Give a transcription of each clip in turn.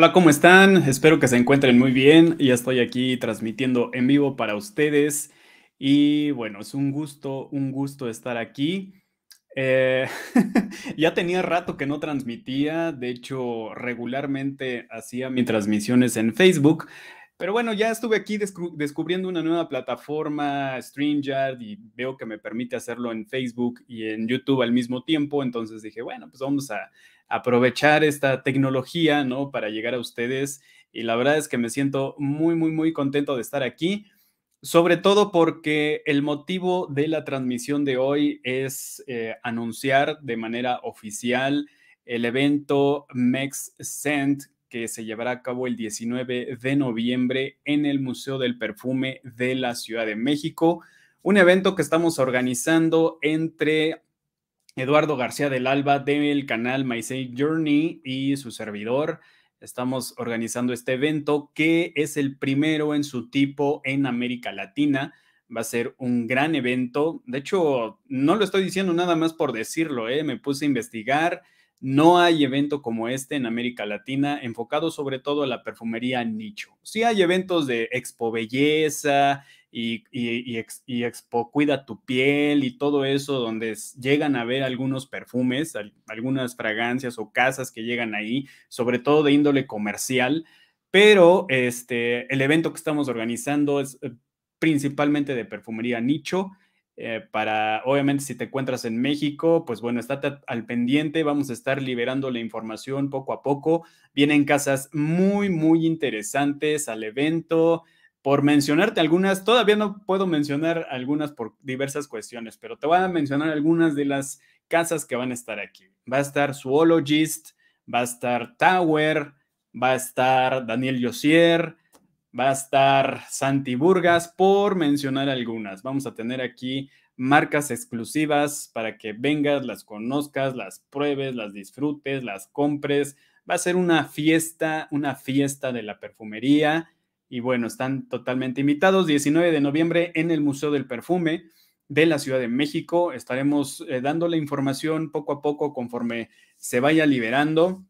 Hola, ¿cómo están? Espero que se encuentren muy bien. Ya estoy aquí transmitiendo en vivo para ustedes. Y bueno, es un gusto, un gusto estar aquí. Eh, ya tenía rato que no transmitía, de hecho regularmente hacía mis transmisiones en Facebook, pero bueno, ya estuve aquí descubriendo una nueva plataforma, StreamYard, y veo que me permite hacerlo en Facebook y en YouTube al mismo tiempo. Entonces dije, bueno, pues vamos a aprovechar esta tecnología, ¿no? Para llegar a ustedes. Y la verdad es que me siento muy, muy, muy contento de estar aquí, sobre todo porque el motivo de la transmisión de hoy es eh, anunciar de manera oficial el evento MEXCENT que se llevará a cabo el 19 de noviembre en el Museo del Perfume de la Ciudad de México. Un evento que estamos organizando entre Eduardo García del Alba del canal My Say Journey y su servidor. Estamos organizando este evento que es el primero en su tipo en América Latina. Va a ser un gran evento. De hecho, no lo estoy diciendo nada más por decirlo, ¿eh? me puse a investigar no hay evento como este en América Latina, enfocado sobre todo a la perfumería nicho. Sí hay eventos de Expo Belleza y, Expo Cuida tu piel y todo eso, donde llegan a ver algunos perfumes, algunas fragancias o casas que llegan ahí, sobre todo de índole comercial. Pero este, el evento que estamos organizando es eh, principalmente de perfumería nicho eh, para, obviamente, si te encuentras en México, pues bueno, estate al pendiente, vamos a estar liberando la información poco a poco. Vienen casas muy, muy interesantes al evento. Por mencionarte algunas, todavía no puedo mencionar algunas por diversas cuestiones, pero te voy a mencionar algunas de las casas que van a estar aquí. Va a estar Zoologist, va a estar Tower, va a estar Daniel Josier, Va a estar Santi Burgas, por mencionar algunas. Vamos a tener aquí marcas exclusivas para que vengas, las conozcas, las pruebes, las disfrutes, las compres. Va a ser una fiesta, una fiesta de la perfumería. Y bueno, están totalmente invitados. 19 de noviembre en el Museo del Perfume de la Ciudad de México. Estaremos eh, dando la información poco a poco conforme se vaya liberando.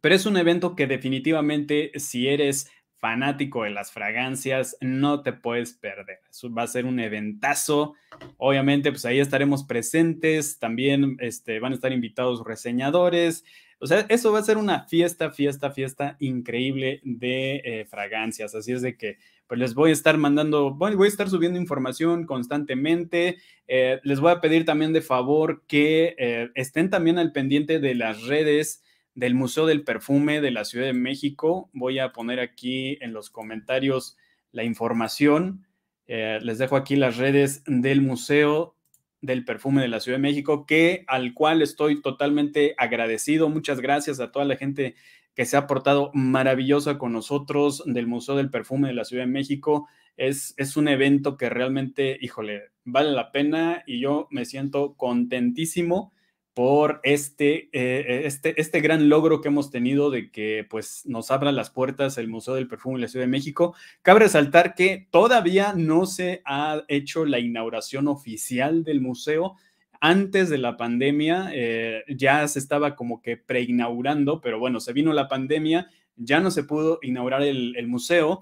Pero es un evento que definitivamente si eres fanático de las fragancias, no te puedes perder. Eso va a ser un eventazo. Obviamente, pues ahí estaremos presentes. También este, van a estar invitados reseñadores. O sea, eso va a ser una fiesta, fiesta, fiesta increíble de eh, fragancias. Así es de que, pues les voy a estar mandando, voy, voy a estar subiendo información constantemente. Eh, les voy a pedir también de favor que eh, estén también al pendiente de las redes del Museo del Perfume de la Ciudad de México. Voy a poner aquí en los comentarios la información. Eh, les dejo aquí las redes del Museo del Perfume de la Ciudad de México, que al cual estoy totalmente agradecido. Muchas gracias a toda la gente que se ha portado maravillosa con nosotros del Museo del Perfume de la Ciudad de México. Es, es un evento que realmente, híjole, vale la pena y yo me siento contentísimo por este, eh, este, este gran logro que hemos tenido de que pues, nos abran las puertas el Museo del Perfume de la Ciudad de México. Cabe resaltar que todavía no se ha hecho la inauguración oficial del museo. Antes de la pandemia eh, ya se estaba como que preinaugurando, pero bueno, se vino la pandemia, ya no se pudo inaugurar el, el museo.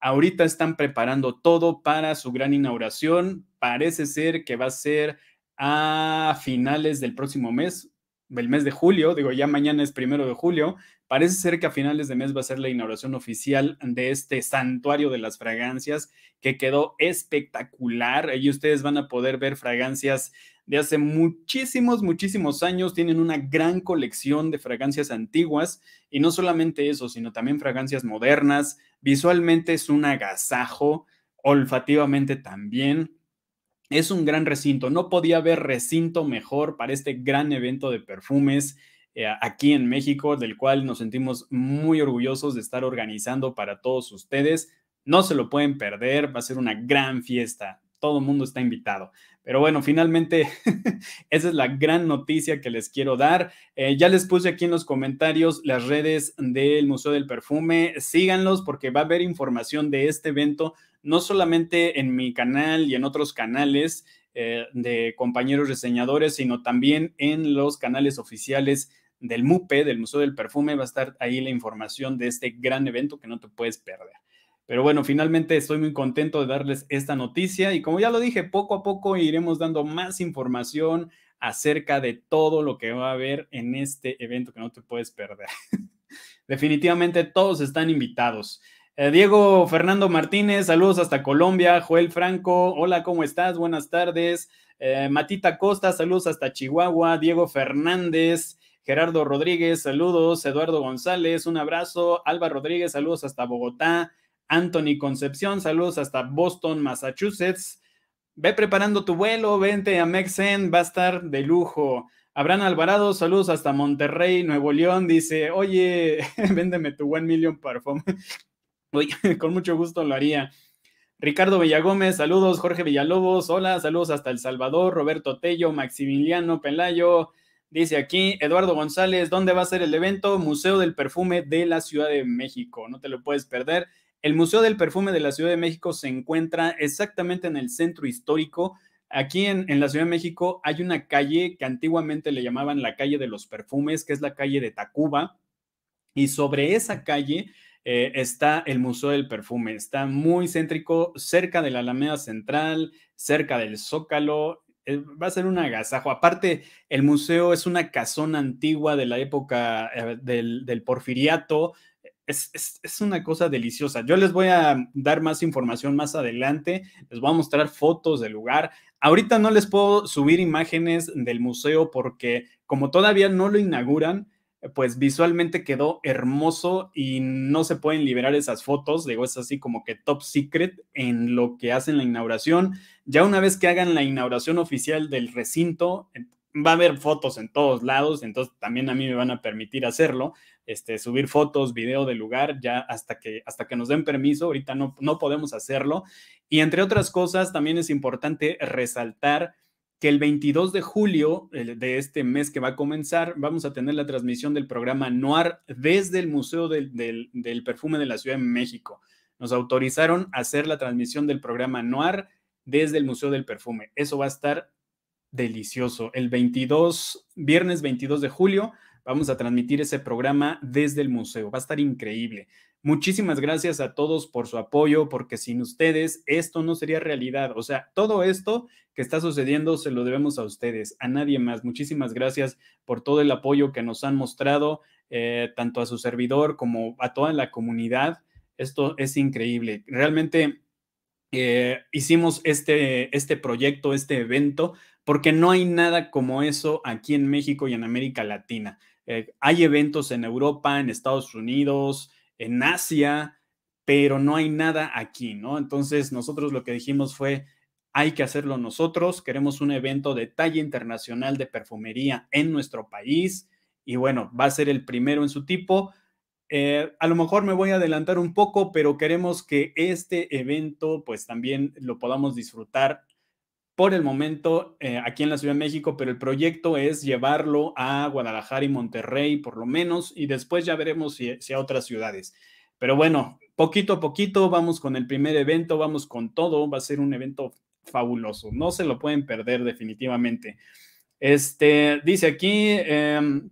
Ahorita están preparando todo para su gran inauguración. Parece ser que va a ser a finales del próximo mes, del mes de julio, digo, ya mañana es primero de julio, parece ser que a finales de mes va a ser la inauguración oficial de este santuario de las fragancias que quedó espectacular. allí ustedes van a poder ver fragancias de hace muchísimos, muchísimos años. Tienen una gran colección de fragancias antiguas y no solamente eso, sino también fragancias modernas. Visualmente es un agasajo, olfativamente también es un gran recinto. No podía haber recinto mejor para este gran evento de perfumes eh, aquí en México, del cual nos sentimos muy orgullosos de estar organizando para todos ustedes. No se lo pueden perder, va a ser una gran fiesta. Todo el mundo está invitado. Pero bueno, finalmente esa es la gran noticia que les quiero dar. Eh, ya les puse aquí en los comentarios las redes del Museo del Perfume. Síganlos porque va a haber información de este evento, no solamente en mi canal y en otros canales eh, de compañeros reseñadores, sino también en los canales oficiales del MUPE, del Museo del Perfume. Va a estar ahí la información de este gran evento que no te puedes perder. Pero bueno, finalmente estoy muy contento de darles esta noticia y como ya lo dije, poco a poco iremos dando más información acerca de todo lo que va a haber en este evento que no te puedes perder. Definitivamente todos están invitados. Eh, Diego Fernando Martínez, saludos hasta Colombia. Joel Franco, hola, ¿cómo estás? Buenas tardes. Eh, Matita Costa, saludos hasta Chihuahua. Diego Fernández, Gerardo Rodríguez, saludos. Eduardo González, un abrazo. Alba Rodríguez, saludos hasta Bogotá. Anthony Concepción, saludos hasta Boston, Massachusetts. Ve preparando tu vuelo, vente a Mexen, va a estar de lujo. Abraham Alvarado, saludos hasta Monterrey, Nuevo León, dice, oye, véndeme tu One Million Parfum. Oye, con mucho gusto lo haría. Ricardo Villagómez, saludos. Jorge Villalobos, hola, saludos hasta El Salvador. Roberto Tello, Maximiliano Pelayo, dice aquí, Eduardo González, ¿dónde va a ser el evento? Museo del Perfume de la Ciudad de México, no te lo puedes perder. El Museo del Perfume de la Ciudad de México se encuentra exactamente en el centro histórico. Aquí en, la Ciudad de México hay una calle que antiguamente le llamaban la calle de los perfumes, que es la calle de Tacuba. Y sobre esa calle eh, está el Museo del Perfume. Está muy céntrico, cerca de la Alameda Central, cerca del Zócalo eh, va a ser un agasajo. Aparte, el museo es una casona antigua de la época eh, del, del porfiriato, es, una cosa deliciosa. Yo les voy a dar más información más adelante, les voy a mostrar fotos del lugar. Ahorita no les puedo subir imágenes del museo porque como todavía no lo inauguran, pues visualmente quedó hermoso y no se pueden liberar esas fotos, digo, es así como que top secret en lo que hacen la inauguración. Ya una vez que hagan la inauguración oficial del recinto, eh, va a haber fotos en todos lados, entonces también a mí me van a permitir hacerlo, este, subir fotos, video del lugar, ya hasta que, hasta que nos den permiso, ahorita no, no podemos hacerlo. Y entre otras cosas, también es importante resaltar que el 22 de julio de este mes que va a comenzar, vamos a tener la transmisión del programa Noir desde el Museo del, Perfume de la Ciudad de México. Nos autorizaron a hacer la transmisión del programa Noir desde el Museo del Perfume. Eso va a estar delicioso. El 22, viernes 22 de julio, Vamos a transmitir ese programa desde el museo. Va a estar increíble. Muchísimas gracias a todos por su apoyo, porque sin ustedes esto no sería realidad. O sea, todo esto que está sucediendo se lo debemos a ustedes, a nadie más. Muchísimas gracias por todo el apoyo que nos han mostrado, eh, tanto a su servidor como a toda la comunidad. Esto es increíble. Realmente eh, hicimos este, este proyecto, este evento, porque no hay nada como eso aquí en México y en América Latina. Eh, hay eventos en Europa, en Estados Unidos, en Asia, pero no hay nada aquí, ¿no? Entonces nosotros lo que dijimos fue, hay que hacerlo nosotros, queremos un evento de talla internacional de perfumería en nuestro país y bueno, va a ser el primero en su tipo. Eh, a lo mejor me voy a adelantar un poco, pero queremos que este evento pues también lo podamos disfrutar por el momento eh, aquí en la Ciudad de México, pero el proyecto es llevarlo a Guadalajara y Monterrey por lo menos, y después ya veremos si, a otras ciudades. Pero bueno, poquito a poquito vamos con el primer evento, vamos con todo, va a ser un evento fabuloso, no se lo pueden perder definitivamente. Este, dice aquí, em,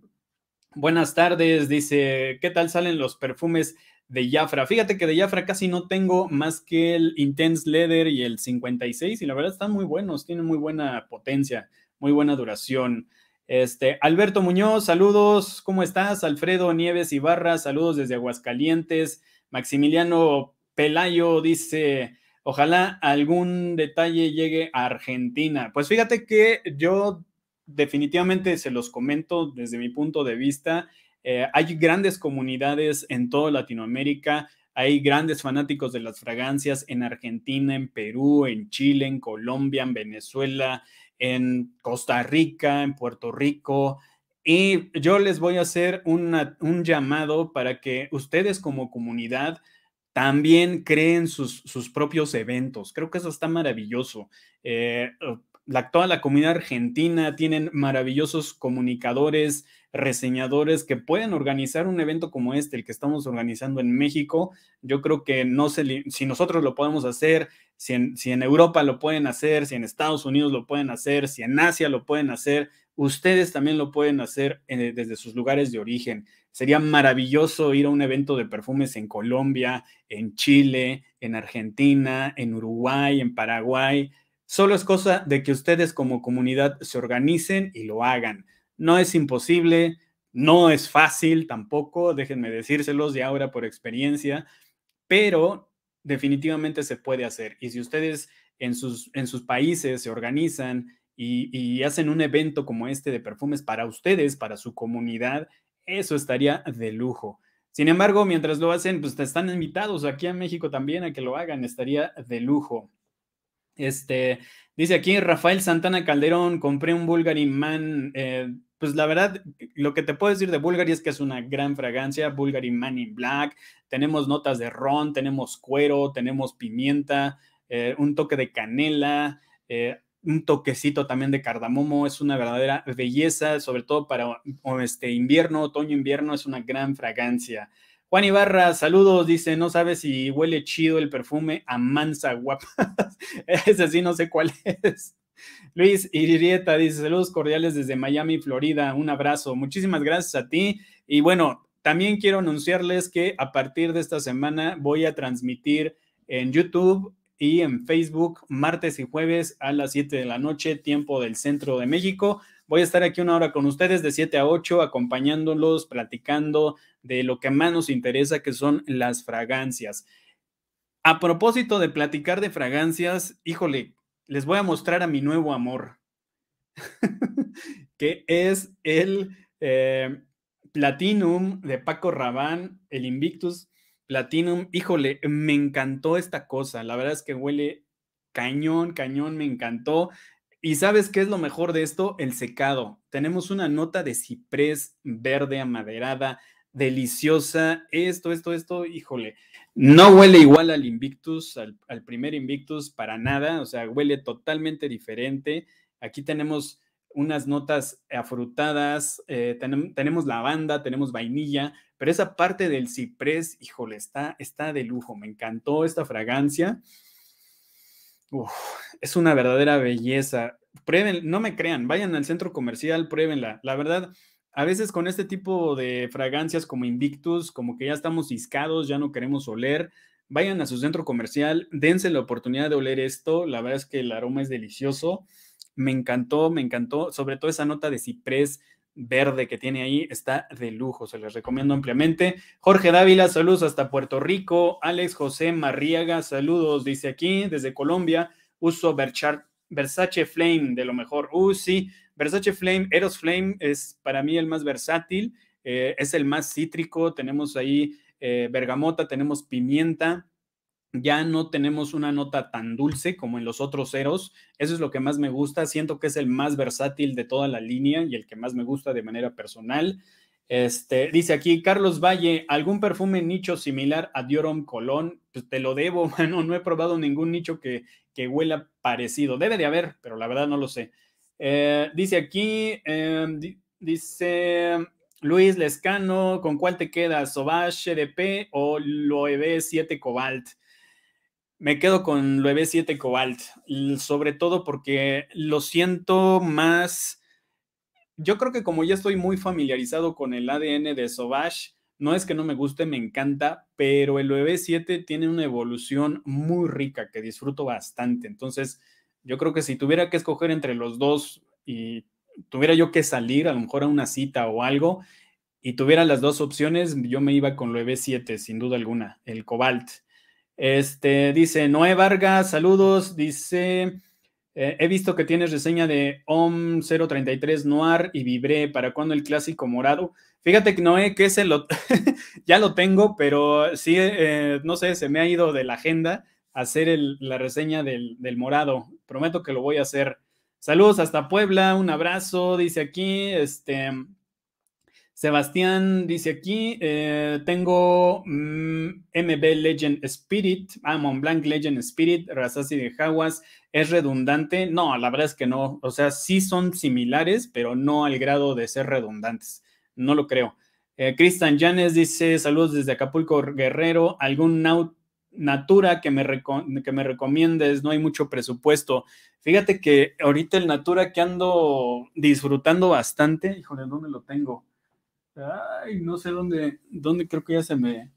buenas tardes, dice, ¿qué tal salen los perfumes de Jafra. Fíjate que de Jafra casi no tengo más que el Intense Leather y el 56 y la verdad están muy buenos, tienen muy buena potencia, muy buena duración. Este, Alberto Muñoz, saludos, ¿cómo estás? Alfredo Nieves Ibarra, saludos desde Aguascalientes. Maximiliano Pelayo dice, ojalá algún detalle llegue a Argentina. Pues fíjate que yo definitivamente se los comento desde mi punto de vista, eh, hay grandes comunidades en toda Latinoamérica, hay grandes fanáticos de las fragancias en Argentina, en Perú, en Chile, en Colombia, en Venezuela, en Costa Rica, en Puerto Rico. Y yo les voy a hacer un llamado para que ustedes como comunidad también creen sus, propios eventos. Creo que eso está maravilloso. Eh, la, toda la comunidad argentina, tienen maravillosos comunicadores, reseñadores que pueden organizar un evento como este, el que estamos organizando en México. Yo creo que no si nosotros lo podemos hacer, si en, Europa lo pueden hacer, si en Estados Unidos lo pueden hacer, si en Asia lo pueden hacer, ustedes también lo pueden hacer eh, desde sus lugares de origen. Sería maravilloso ir a un evento de perfumes en Colombia, en Chile, en Argentina, en Uruguay, en Paraguay Solo es cosa de que ustedes como comunidad se organicen y lo hagan. No es imposible, no es fácil tampoco, déjenme decírselos de ahora por experiencia, pero definitivamente se puede hacer. Y si ustedes en sus, en sus países se organizan y, hacen un evento como este de perfumes para ustedes, para su comunidad, eso estaría de lujo. Sin embargo, mientras lo hacen, pues están invitados aquí a México también a que lo hagan, estaría de lujo. Este, dice aquí Rafael Santana Calderón, compré un Bulgari Man. Eh, pues la verdad, lo que te puedo decir de Bulgari es que es una gran fragancia, Bulgari Man in Black. Tenemos notas de ron, tenemos cuero, tenemos pimienta, eh, un toque de canela, eh, un toquecito también de cardamomo, es una verdadera belleza, sobre todo para este invierno, otoño, invierno, es una gran fragancia. Juan Ibarra, saludos, dice, no sabes si huele chido el perfume a mansa guapa. Ese sí no sé cuál es. Luis Iririeta dice, saludos cordiales desde Miami, Florida. Un abrazo. Muchísimas gracias a ti. Y bueno, también quiero anunciarles que a partir de esta semana voy a transmitir en YouTube y en Facebook martes y jueves a las 7 de la noche, tiempo del centro de México. Voy a estar aquí una hora con ustedes de 7 a 8 acompañándolos, platicando de lo que más nos interesa, que son las fragancias. A propósito de platicar de fragancias, híjole, les voy a mostrar a mi nuevo amor, que es el eh, Platinum de Paco Rabán, el Invictus Platinum. Híjole, me encantó esta cosa. La verdad es que huele cañón, cañón, me encantó. Y sabes qué es lo mejor de esto? El secado. Tenemos una nota de ciprés verde amaderada, deliciosa. Esto, esto, esto, híjole. No huele igual al Invictus, al, primer Invictus, para nada. O sea, huele totalmente diferente. Aquí tenemos unas notas afrutadas, eh, tenemos lavanda, tenemos vainilla, pero esa parte del ciprés, híjole, está, está de lujo. Me encantó esta fragancia es una verdadera belleza. Prueben, no me crean, vayan al centro comercial, pruébenla. La verdad, a veces con este tipo de fragancias como Invictus, como que ya estamos ciscados, ya no queremos oler, vayan a su centro comercial, dense la oportunidad de oler esto. La verdad es que el aroma es delicioso. Me encantó, me encantó, sobre todo esa nota de ciprés, verde que tiene ahí está de lujo, se les recomiendo ampliamente. Jorge Dávila, saludos hasta Puerto Rico. Alex José Marriaga, saludos, dice aquí, desde Colombia. Uso Versace Flame, de lo mejor. Uh, sí, Versace Flame, Eros Flame es para mí el más versátil, eh, es el más cítrico. Tenemos ahí eh, bergamota, tenemos pimienta, ya no tenemos una nota tan dulce como en los otros ceros. Eso es lo que más me gusta. Siento que es el más versátil de toda la línea y el que más me gusta de manera personal. Este, dice aquí Carlos Valle, ¿algún perfume nicho similar a Diorom Colón? Pues, te lo debo, mano. No he probado ningún nicho que, huela parecido. Debe de haber, pero la verdad no lo sé. Eh, dice aquí, eh, dice Luis Lescano, ¿con cuál te quedas? ¿Sauvage P o Loewe 7 Cobalt? Me quedo con lo EB7 Cobalt, sobre todo porque lo siento más. Yo creo que como ya estoy muy familiarizado con el ADN de Sobash, no es que no me guste, me encanta, pero el EB7 tiene una evolución muy rica que disfruto bastante. Entonces, yo creo que si tuviera que escoger entre los dos y tuviera yo que salir a lo mejor a una cita o algo y tuviera las dos opciones, yo me iba con lo EB7, sin duda alguna, el Cobalt. Este, dice Noé Vargas, saludos. Dice, eh, he visto que tienes reseña de OM 033 Noir y Vibré. ¿Para cuándo el clásico morado? Fíjate, que Noé, que ese lo, ya lo tengo, pero sí, eh, no sé, se me ha ido de la agenda hacer la reseña del, del, morado. Prometo que lo voy a hacer. Saludos hasta Puebla, un abrazo, dice aquí, este, Sebastián dice aquí, eh, tengo MB mm, Legend Spirit, ah, Blanc Legend Spirit, Rasasi de Jaguas, ¿es redundante? No, la verdad es que no, o sea, sí son similares, pero no al grado de ser redundantes, no lo creo. Eh, Cristian Yanes dice, saludos desde Acapulco Guerrero, ¿algún Natura que me, que me recomiendes, no hay mucho presupuesto. Fíjate que ahorita el Natura que ando disfrutando bastante, híjole, ¿dónde lo tengo? Ay, no sé dónde, dónde creo que ya se me.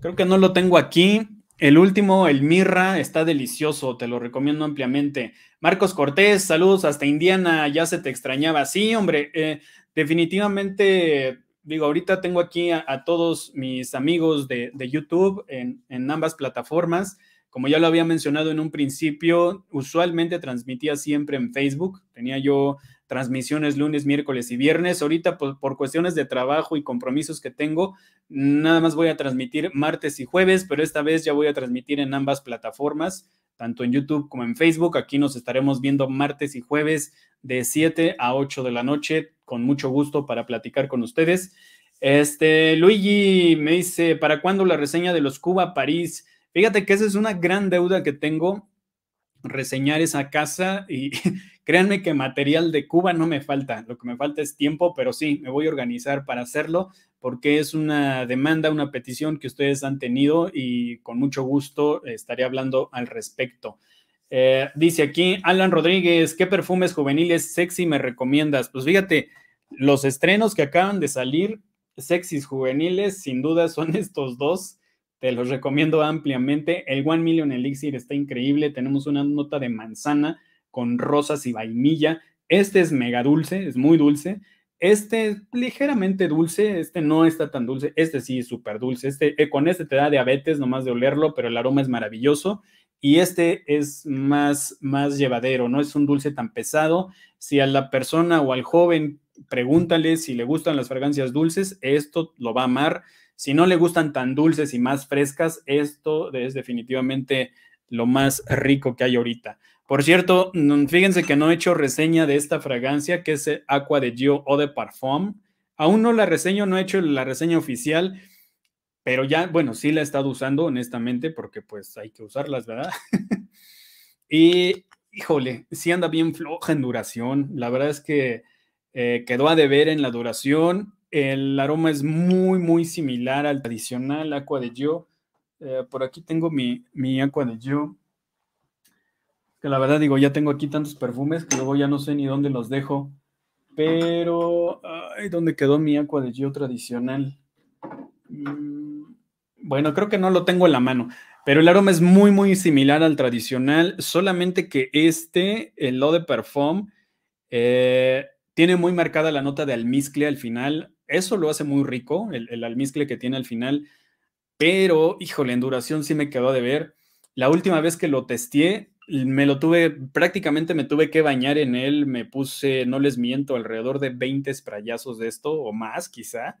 Creo que no lo tengo aquí. El último, el Mirra, está delicioso, te lo recomiendo ampliamente. Marcos Cortés, saludos hasta Indiana, ya se te extrañaba. Sí, hombre, eh, definitivamente, digo, ahorita tengo aquí a, todos mis amigos de, YouTube en, en, ambas plataformas. Como ya lo había mencionado en un principio, usualmente transmitía siempre en Facebook. Tenía yo transmisiones lunes, miércoles y viernes. Ahorita pues, por, cuestiones de trabajo y compromisos que tengo, nada más voy a transmitir martes y jueves, pero esta vez ya voy a transmitir en ambas plataformas, tanto en YouTube como en Facebook. Aquí nos estaremos viendo martes y jueves de 7 a 8 de la noche, con mucho gusto para platicar con ustedes. Este, Luigi me dice, ¿para cuándo la reseña de los Cuba París? Fíjate que esa es una gran deuda que tengo reseñar esa casa y créanme que material de Cuba no me falta, lo que me falta es tiempo, pero sí, me voy a organizar para hacerlo porque es una demanda, una petición que ustedes han tenido y con mucho gusto estaré hablando al respecto. Eh, dice aquí Alan Rodríguez, ¿qué perfumes juveniles sexy me recomiendas? Pues fíjate, los estrenos que acaban de salir, sexys juveniles, sin duda son estos dos. Te los recomiendo ampliamente. El One Million Elixir está increíble. Tenemos una nota de manzana con rosas y vainilla. Este es mega dulce, es muy dulce. Este es ligeramente dulce, este no está tan dulce, este sí es súper dulce. Este, eh, con este te da diabetes nomás de olerlo, pero el aroma es maravilloso. Y este es más, más llevadero, no es un dulce tan pesado. Si a la persona o al joven pregúntale si le gustan las fragancias dulces, esto lo va a amar. Si no le gustan tan dulces y más frescas, esto es definitivamente lo más rico que hay ahorita. Por cierto, mm, fíjense que no he hecho reseña de esta fragancia que es eh, Aqua de Gio o de Parfum. Aún no la reseño, no he hecho la reseña oficial, pero ya, bueno, sí la he estado usando honestamente porque pues hay que usarlas, ¿verdad? y híjole, sí anda bien floja en duración. La verdad es que eh, quedó a deber en la duración. El aroma es muy, muy similar al tradicional Aqua de Yo. Eh, por aquí tengo mi, mi Aqua de Yo. Que la verdad digo, ya tengo aquí tantos perfumes que luego ya no sé ni dónde los dejo. Pero, ay, ¿dónde quedó mi Aqua de Yo tradicional? Mm, bueno, creo que no lo tengo en la mano. Pero el aroma es muy, muy similar al tradicional, solamente que este, el Lo de Perfume, eh, tiene muy marcada la nota de almizcle al final. Eso lo hace muy rico, el, almizcle que tiene al final. Pero, híjole, en duración sí me quedó de ver. La última vez que lo testé, me lo tuve, prácticamente me tuve que bañar en él. Me puse, no les miento, alrededor de 20 sprayazos de esto o más, quizá.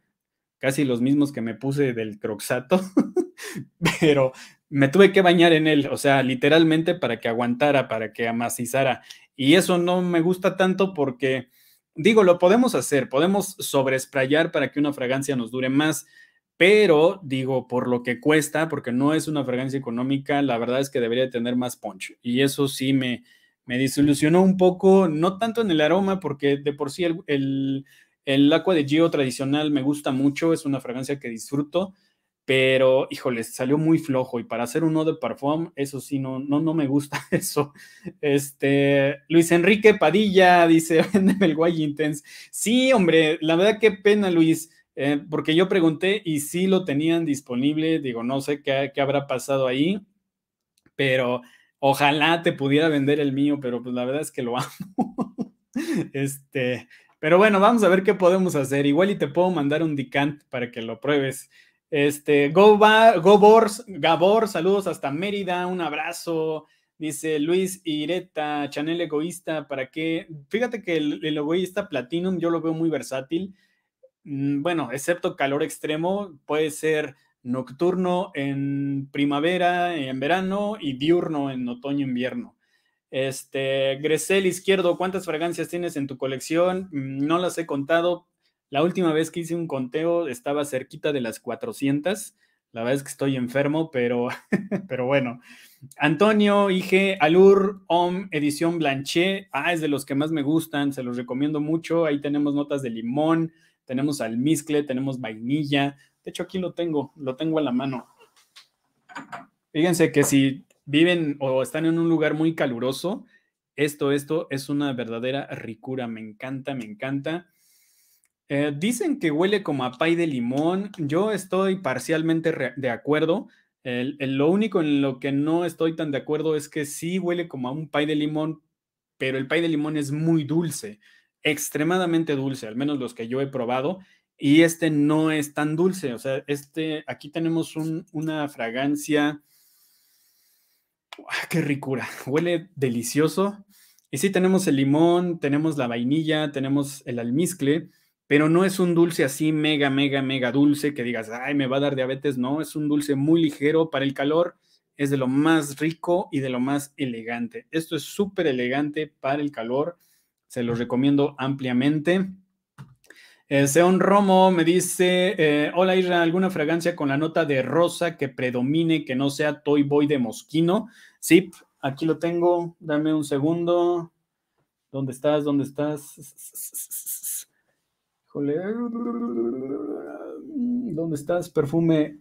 Casi los mismos que me puse del croxato. pero me tuve que bañar en él, o sea, literalmente para que aguantara, para que amacizara. Y eso no me gusta tanto porque digo, lo podemos hacer, podemos sobresprayar para que una fragancia nos dure más, pero digo, por lo que cuesta, porque no es una fragancia económica, la verdad es que debería tener más punch. Y eso sí me, me un poco, no tanto en el aroma, porque de por sí el, el, el, de Gio tradicional me gusta mucho, es una fragancia que disfruto, pero híjole, salió muy flojo y para hacer uno de Parfum, eso sí, no, no, no me gusta eso. Este, Luis Enrique Padilla dice, véndeme el guay intense. Sí, hombre, la verdad qué pena, Luis, eh, porque yo pregunté y sí lo tenían disponible, digo, no sé qué, qué habrá pasado ahí, pero ojalá te pudiera vender el mío, pero pues la verdad es que lo amo. este, pero bueno, vamos a ver qué podemos hacer. Igual y te puedo mandar un Dicant para que lo pruebes. Este, Gobor, Gabor, saludos hasta Mérida, un abrazo. Dice Luis Ireta, Chanel egoísta, ¿para qué? Fíjate que el, egoísta Platinum yo lo veo muy versátil. Mm, bueno, excepto calor extremo, puede ser nocturno en primavera, en verano y diurno en otoño, invierno. Este, Gresel Izquierdo, ¿cuántas fragancias tienes en tu colección? Mm, no las he contado, la última vez que hice un conteo estaba cerquita de las 400. La verdad es que estoy enfermo, pero, pero bueno. Antonio, Ige, Alur, Om, edición Blanchet. Ah, es de los que más me gustan, se los recomiendo mucho. Ahí tenemos notas de limón, tenemos almizcle, tenemos vainilla. De hecho, aquí lo tengo, lo tengo a la mano. Fíjense que si viven o están en un lugar muy caluroso, esto, esto es una verdadera ricura. Me encanta, me encanta. Eh, dicen que huele como a pay de limón. Yo estoy parcialmente de acuerdo. lo único en lo que no estoy tan de acuerdo es que sí huele como a un pay de limón, pero el pay de limón es muy dulce, extremadamente dulce, al menos los que yo he probado. Y este no es tan dulce. O sea, este, aquí tenemos una fragancia. ¡Qué ricura! Huele delicioso. Y sí, tenemos el limón, tenemos la vainilla, tenemos el almizcle pero no es un dulce así mega, mega, mega dulce que digas, ay, me va a dar diabetes. No, es un dulce muy ligero para el calor, es de lo más rico y de lo más elegante. Esto es súper elegante para el calor, se los recomiendo ampliamente. Eh, Seon Romo me dice, eh, hola Isra, ¿alguna fragancia con la nota de rosa que predomine, que no sea Toy Boy de Mosquino? Sí, aquí lo tengo, dame un segundo. ¿Dónde estás? ¿Dónde estás? ¿Dónde estás? Perfume.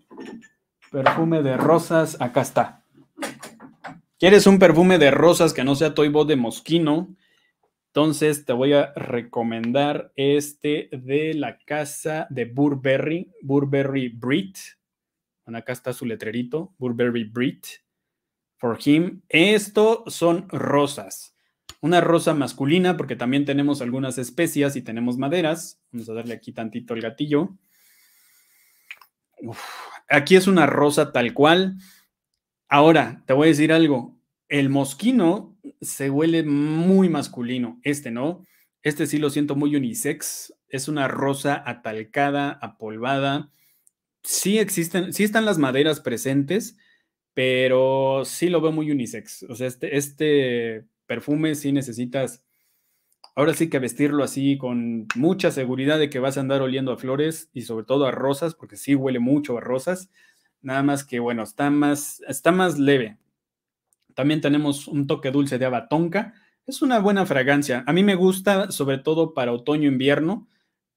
Perfume de rosas. Acá está. ¿Quieres un perfume de rosas que no sea Toy de Mosquino? Entonces te voy a recomendar este de la casa de Burberry, Burberry Brit. acá está su letrerito, Burberry Brit. For him. Esto son rosas. Una rosa masculina, porque también tenemos algunas especias y tenemos maderas. Vamos a darle aquí tantito el gatillo. aquí es una rosa tal cual. Ahora, te voy a decir algo. El mosquino se huele muy masculino. Este, ¿no? Este sí lo siento muy unisex. Es una rosa atalcada, apolvada. Sí existen, sí están las maderas presentes, pero sí lo veo muy unisex. O sea, este, este perfume si necesitas, ahora sí que vestirlo así con mucha seguridad de que vas a andar oliendo a flores y sobre todo a rosas, porque sí huele mucho a rosas, nada más que bueno, está más, está más leve. También tenemos un toque dulce de abatonca, es una buena fragancia, a mí me gusta sobre todo para otoño-invierno,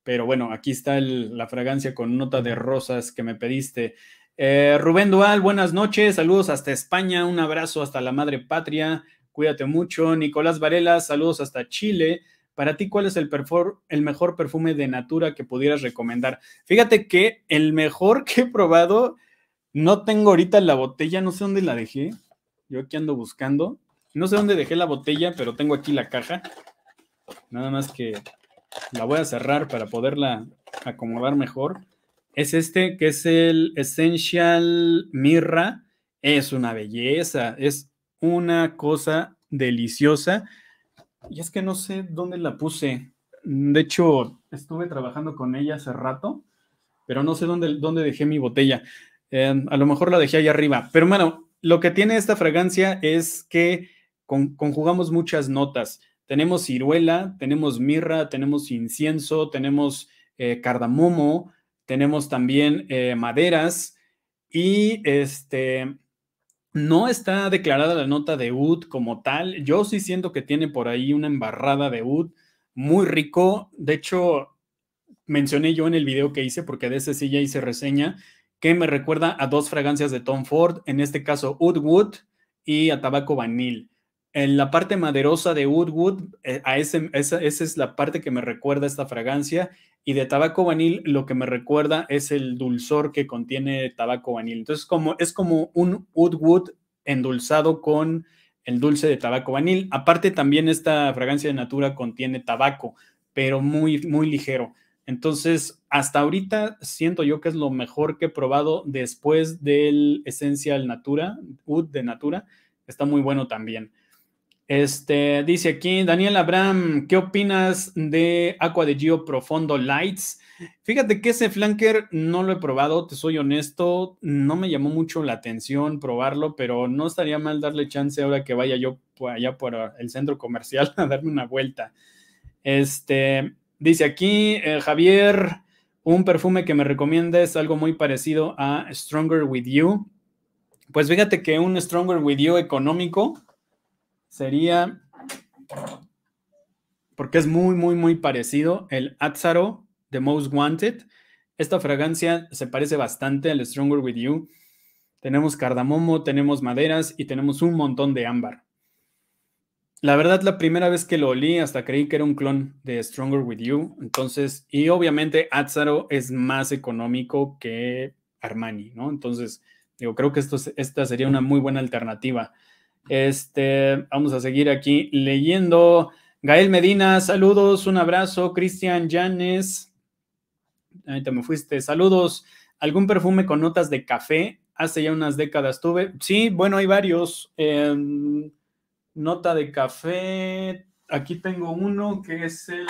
pero bueno, aquí está la fragancia con nota de rosas que me pediste. Eh, Rubén Dual, buenas noches, saludos hasta España, un abrazo hasta la madre patria. Cuídate mucho. Nicolás Varela, saludos hasta Chile. Para ti, ¿cuál es el, mejor perfume de Natura que pudieras recomendar? Fíjate que el mejor que he probado, no tengo ahorita la botella, no sé dónde la dejé. Yo aquí ando buscando. No sé dónde dejé la botella, pero tengo aquí la caja. Nada más que la voy a cerrar para poderla acomodar mejor. Es este que es el Essential Mirra. Es una belleza, es una cosa deliciosa. Y es que no sé dónde la puse. De hecho, estuve trabajando con ella hace rato, pero no sé dónde, dejé mi botella. Eh, a lo mejor la dejé ahí arriba. Pero bueno, lo que tiene esta fragancia es que conjugamos muchas notas. Tenemos ciruela, tenemos mirra, tenemos incienso, tenemos eh, cardamomo, tenemos también eh, maderas y este, no está declarada la nota de Wood como tal. Yo sí siento que tiene por ahí una embarrada de Wood muy rico. De hecho, mencioné yo en el video que hice, porque de ese sí ya hice reseña, que me recuerda a dos fragancias de Tom Ford, en este caso Wood y a tabaco vanil. En la parte maderosa de Wood eh, a ese, esa, es la parte que me recuerda esta fragancia y de tabaco vanil lo que me recuerda es el dulzor que contiene tabaco vanil. Entonces como, es como un wood wood endulzado con el dulce de tabaco vanil. Aparte también esta fragancia de Natura contiene tabaco, pero muy, muy ligero. Entonces, hasta ahorita siento yo que es lo mejor que he probado después del Esencial Natura, Wood de Natura. Está muy bueno también. Este, dice aquí, Daniel Abraham, ¿qué opinas de Aqua de Gio Profondo Lights? Fíjate que ese flanker no lo he probado, te soy honesto, no me llamó mucho la atención probarlo, pero no estaría mal darle chance ahora que vaya yo allá por ah, el centro comercial a darme una vuelta. Este, dice aquí, eh, Javier, un perfume que me es algo muy parecido a Stronger With You. Pues fíjate que un Stronger With You económico sería, porque es muy, muy, muy parecido, el Azzaro, de Most Wanted. Esta fragancia se parece bastante al Stronger With You. Tenemos cardamomo, tenemos maderas y tenemos un montón de ámbar. La verdad, la primera vez que lo olí, hasta creí que era un clon de Stronger With You. Entonces, y obviamente Azzaro es más económico que Armani, ¿no? Entonces, digo, creo que esto, esta sería una muy buena alternativa. Este, vamos a seguir aquí leyendo. Gael Medina, saludos, un abrazo. Cristian Yanes. ahí te me fuiste, saludos. ¿Algún perfume con notas de café? Hace ya unas décadas tuve. Sí, bueno, hay varios. Em, nota de café. Aquí tengo uno que es el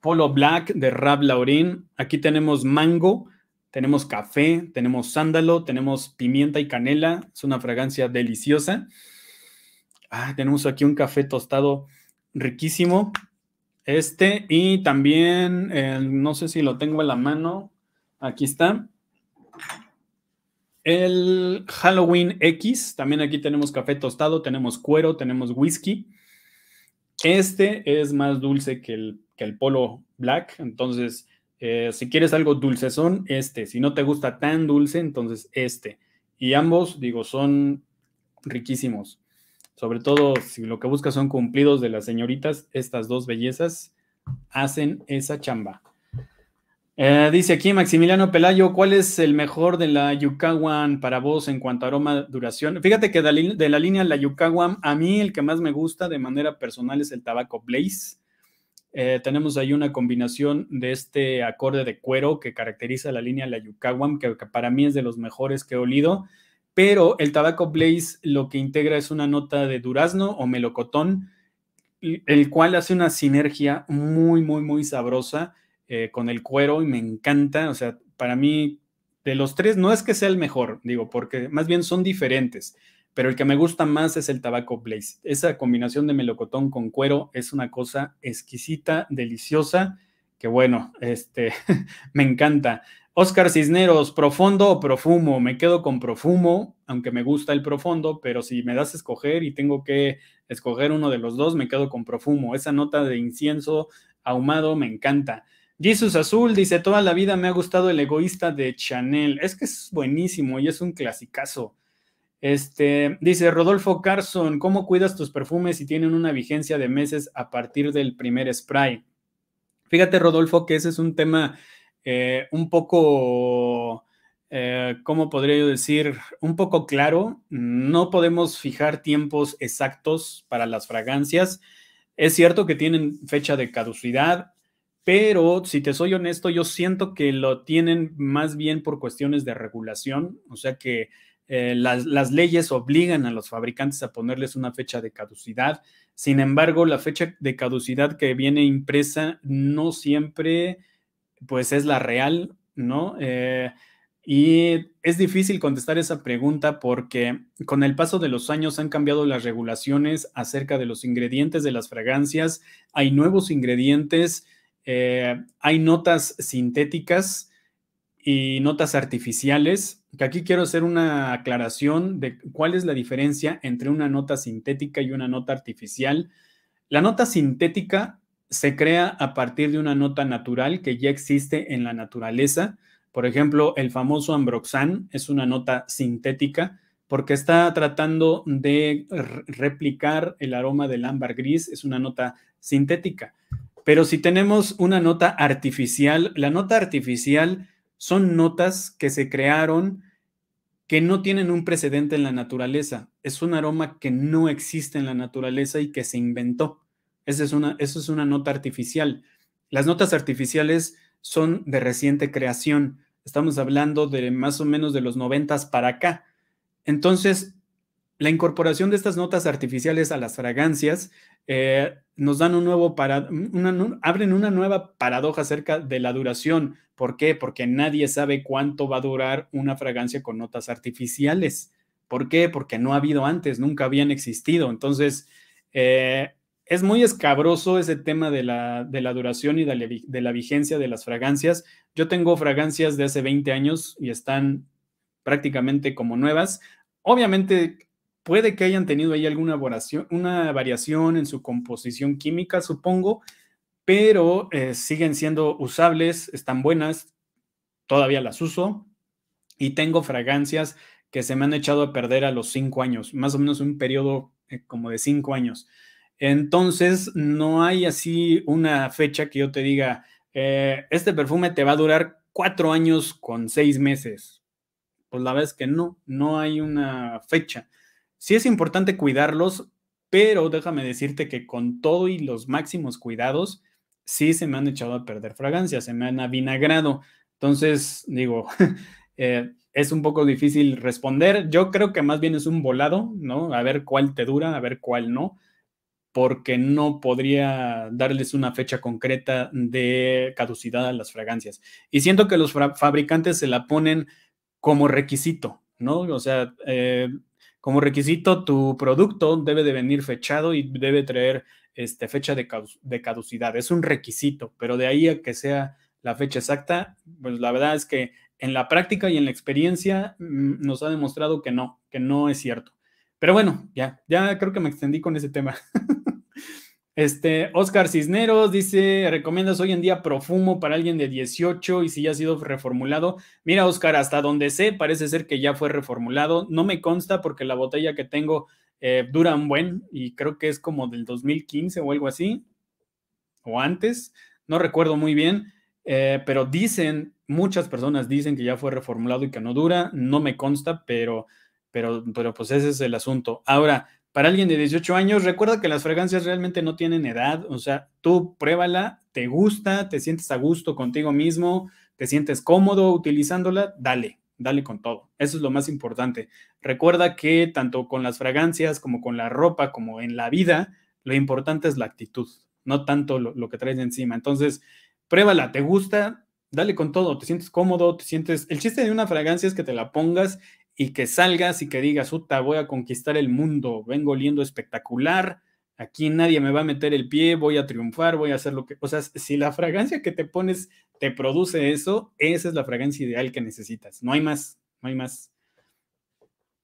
Polo Black de Rab Laurin. Aquí tenemos Mango tenemos café, tenemos sándalo, tenemos pimienta y canela, es una fragancia deliciosa. Ah, tenemos aquí un café tostado riquísimo. Este y también, no sé si lo tengo en la mano, aquí está. El Halloween X, también aquí tenemos café tostado, tenemos cuero, tenemos whisky. Este es más dulce que el, que el polo black, entonces eh, si quieres algo son este. Si no te gusta tan dulce, entonces este. Y ambos, digo, son riquísimos. Sobre todo si lo que buscas son cumplidos de las señoritas, estas dos bellezas hacen esa chamba. Eh, dice aquí Maximiliano Pelayo, ¿cuál es el mejor de la Yucawan para vos en cuanto a aroma, duración? Fíjate que de la, línea la Yucawan a mí el que más me gusta de manera personal es el tabaco Blaze. Eh, tenemos ahí una combinación de este acorde de cuero que caracteriza la línea de La Yucawam, que, para mí es de los mejores que he olido, pero el tabaco Blaze lo que integra es una nota de durazno o melocotón, el cual hace una sinergia muy, muy, muy sabrosa eh, con el cuero y me encanta, o sea, para mí de los tres no es que sea el mejor, digo, porque más bien son diferentes pero el que me gusta más es el tabaco blaze. Esa combinación de melocotón con cuero es una cosa exquisita, deliciosa, que bueno, este, me encanta. Oscar Cisneros, profundo o profumo, me quedo con profumo, aunque me gusta el profundo, pero si me das a escoger y tengo que escoger uno de los dos, me quedo con profumo. Esa nota de incienso ahumado me encanta. Jesus Azul dice, toda la vida me ha gustado el egoísta de Chanel. Es que es buenísimo y es un clasicazo. Este, dice Rodolfo Carson, ¿cómo cuidas tus perfumes si tienen una vigencia de meses a partir del primer spray? Fíjate, Rodolfo, que ese es un tema eh, un poco, eh, ¿cómo podría yo decir? Un poco claro. No podemos fijar tiempos exactos para las fragancias. Es cierto que tienen fecha de caducidad, pero si te soy honesto, yo siento que lo tienen más bien por cuestiones de regulación, o sea que eh, las, leyes obligan a los fabricantes a ponerles una fecha de caducidad. Sin embargo, la fecha de caducidad que viene impresa no siempre pues es la real, ¿no? Eh, y es difícil contestar esa pregunta porque con el paso de los años han cambiado las regulaciones acerca de los ingredientes de las fragancias, hay nuevos ingredientes, eh, hay notas sintéticas y notas artificiales, que aquí quiero hacer una aclaración de cuál es la diferencia entre una nota sintética y una nota artificial. La nota sintética se crea a partir de una nota natural que ya existe en la naturaleza. Por ejemplo, el famoso ambroxan es una nota sintética porque está tratando de replicar el aroma del ámbar gris, es una nota sintética. Pero si tenemos una nota artificial, la nota artificial son notas que se crearon que no tienen un precedente en la naturaleza. Es un aroma que no existe en la naturaleza y que se inventó. Esa es una, eso es una nota artificial. Las notas artificiales son de reciente creación. Estamos hablando de más o menos de los noventas para acá. Entonces, la incorporación de estas notas artificiales a las fragancias eh, nos dan un nuevo para, abren una nueva paradoja acerca de la duración, ¿Por qué? Porque nadie sabe cuánto va a durar una fragancia con notas artificiales. ¿Por qué? Porque no ha habido antes, nunca habían existido. Entonces, eh, es muy escabroso ese tema de la, duración y de la, vigencia de las fragancias. Yo tengo fragancias de hace 20 años y están prácticamente como nuevas. Obviamente puede que hayan tenido ahí alguna variación en su composición química, supongo, pero eh, siguen siendo usables, están buenas, todavía las uso y tengo fragancias que se me han echado a perder a los cinco años, más o menos un periodo eh, como de cinco años. Entonces, no hay así una fecha que yo te diga, eh, este perfume te va a durar cuatro años con seis meses. Pues la verdad es que no, no hay una fecha. Sí es importante cuidarlos, pero déjame decirte que con todo y los máximos cuidados, sí se me han echado a perder fragancias, se me han avinagrado. Entonces, digo, eh, es un poco difícil responder. Yo creo que más bien es un volado, ¿no? A ver cuál te dura, a ver cuál no, porque no podría darles una fecha concreta de caducidad a las fragancias. Y siento que los fabricantes se la ponen como requisito, ¿no? O sea, eh, como requisito, tu producto debe de venir fechado y debe traer este, fecha de, caducidad. Es un requisito, pero de ahí a que sea la fecha exacta, pues la verdad es que en la práctica y en la experiencia mm, nos ha demostrado que no, que no es cierto. Pero bueno, ya, ya creo que me extendí con ese tema. Este, Oscar Cisneros dice, ¿recomiendas hoy en día Profumo para alguien de 18 y si ya ha sido reformulado? Mira, Oscar, hasta donde sé, parece ser que ya fue reformulado. No me consta porque la botella que tengo duran eh, dura buen y creo que es como del 2015 o algo así, o antes, no recuerdo muy bien, eh, pero dicen, muchas personas dicen que ya fue reformulado y que no dura, no me consta, pero, pero, pero pues ese es el asunto. Ahora, para alguien de 18 años, recuerda que las fragancias realmente no tienen edad, o sea, tú pruébala, te gusta, te sientes a gusto contigo mismo, te sientes cómodo utilizándola, dale, dale con todo. Eso es lo más importante. Recuerda que tanto con las fragancias como con la ropa, como en la vida, lo importante es la actitud, no tanto lo, que traes encima. Entonces, pruébala, te gusta, dale con todo, te sientes cómodo, te sientes... El chiste de una fragancia es que te la pongas y que salgas y que digas, uta, voy a conquistar el mundo, vengo oliendo espectacular, aquí nadie me va a meter el pie, voy a triunfar, voy a hacer lo que... O sea, si la fragancia que te pones te produce eso, esa es la fragancia ideal que necesitas. No hay más, no hay más.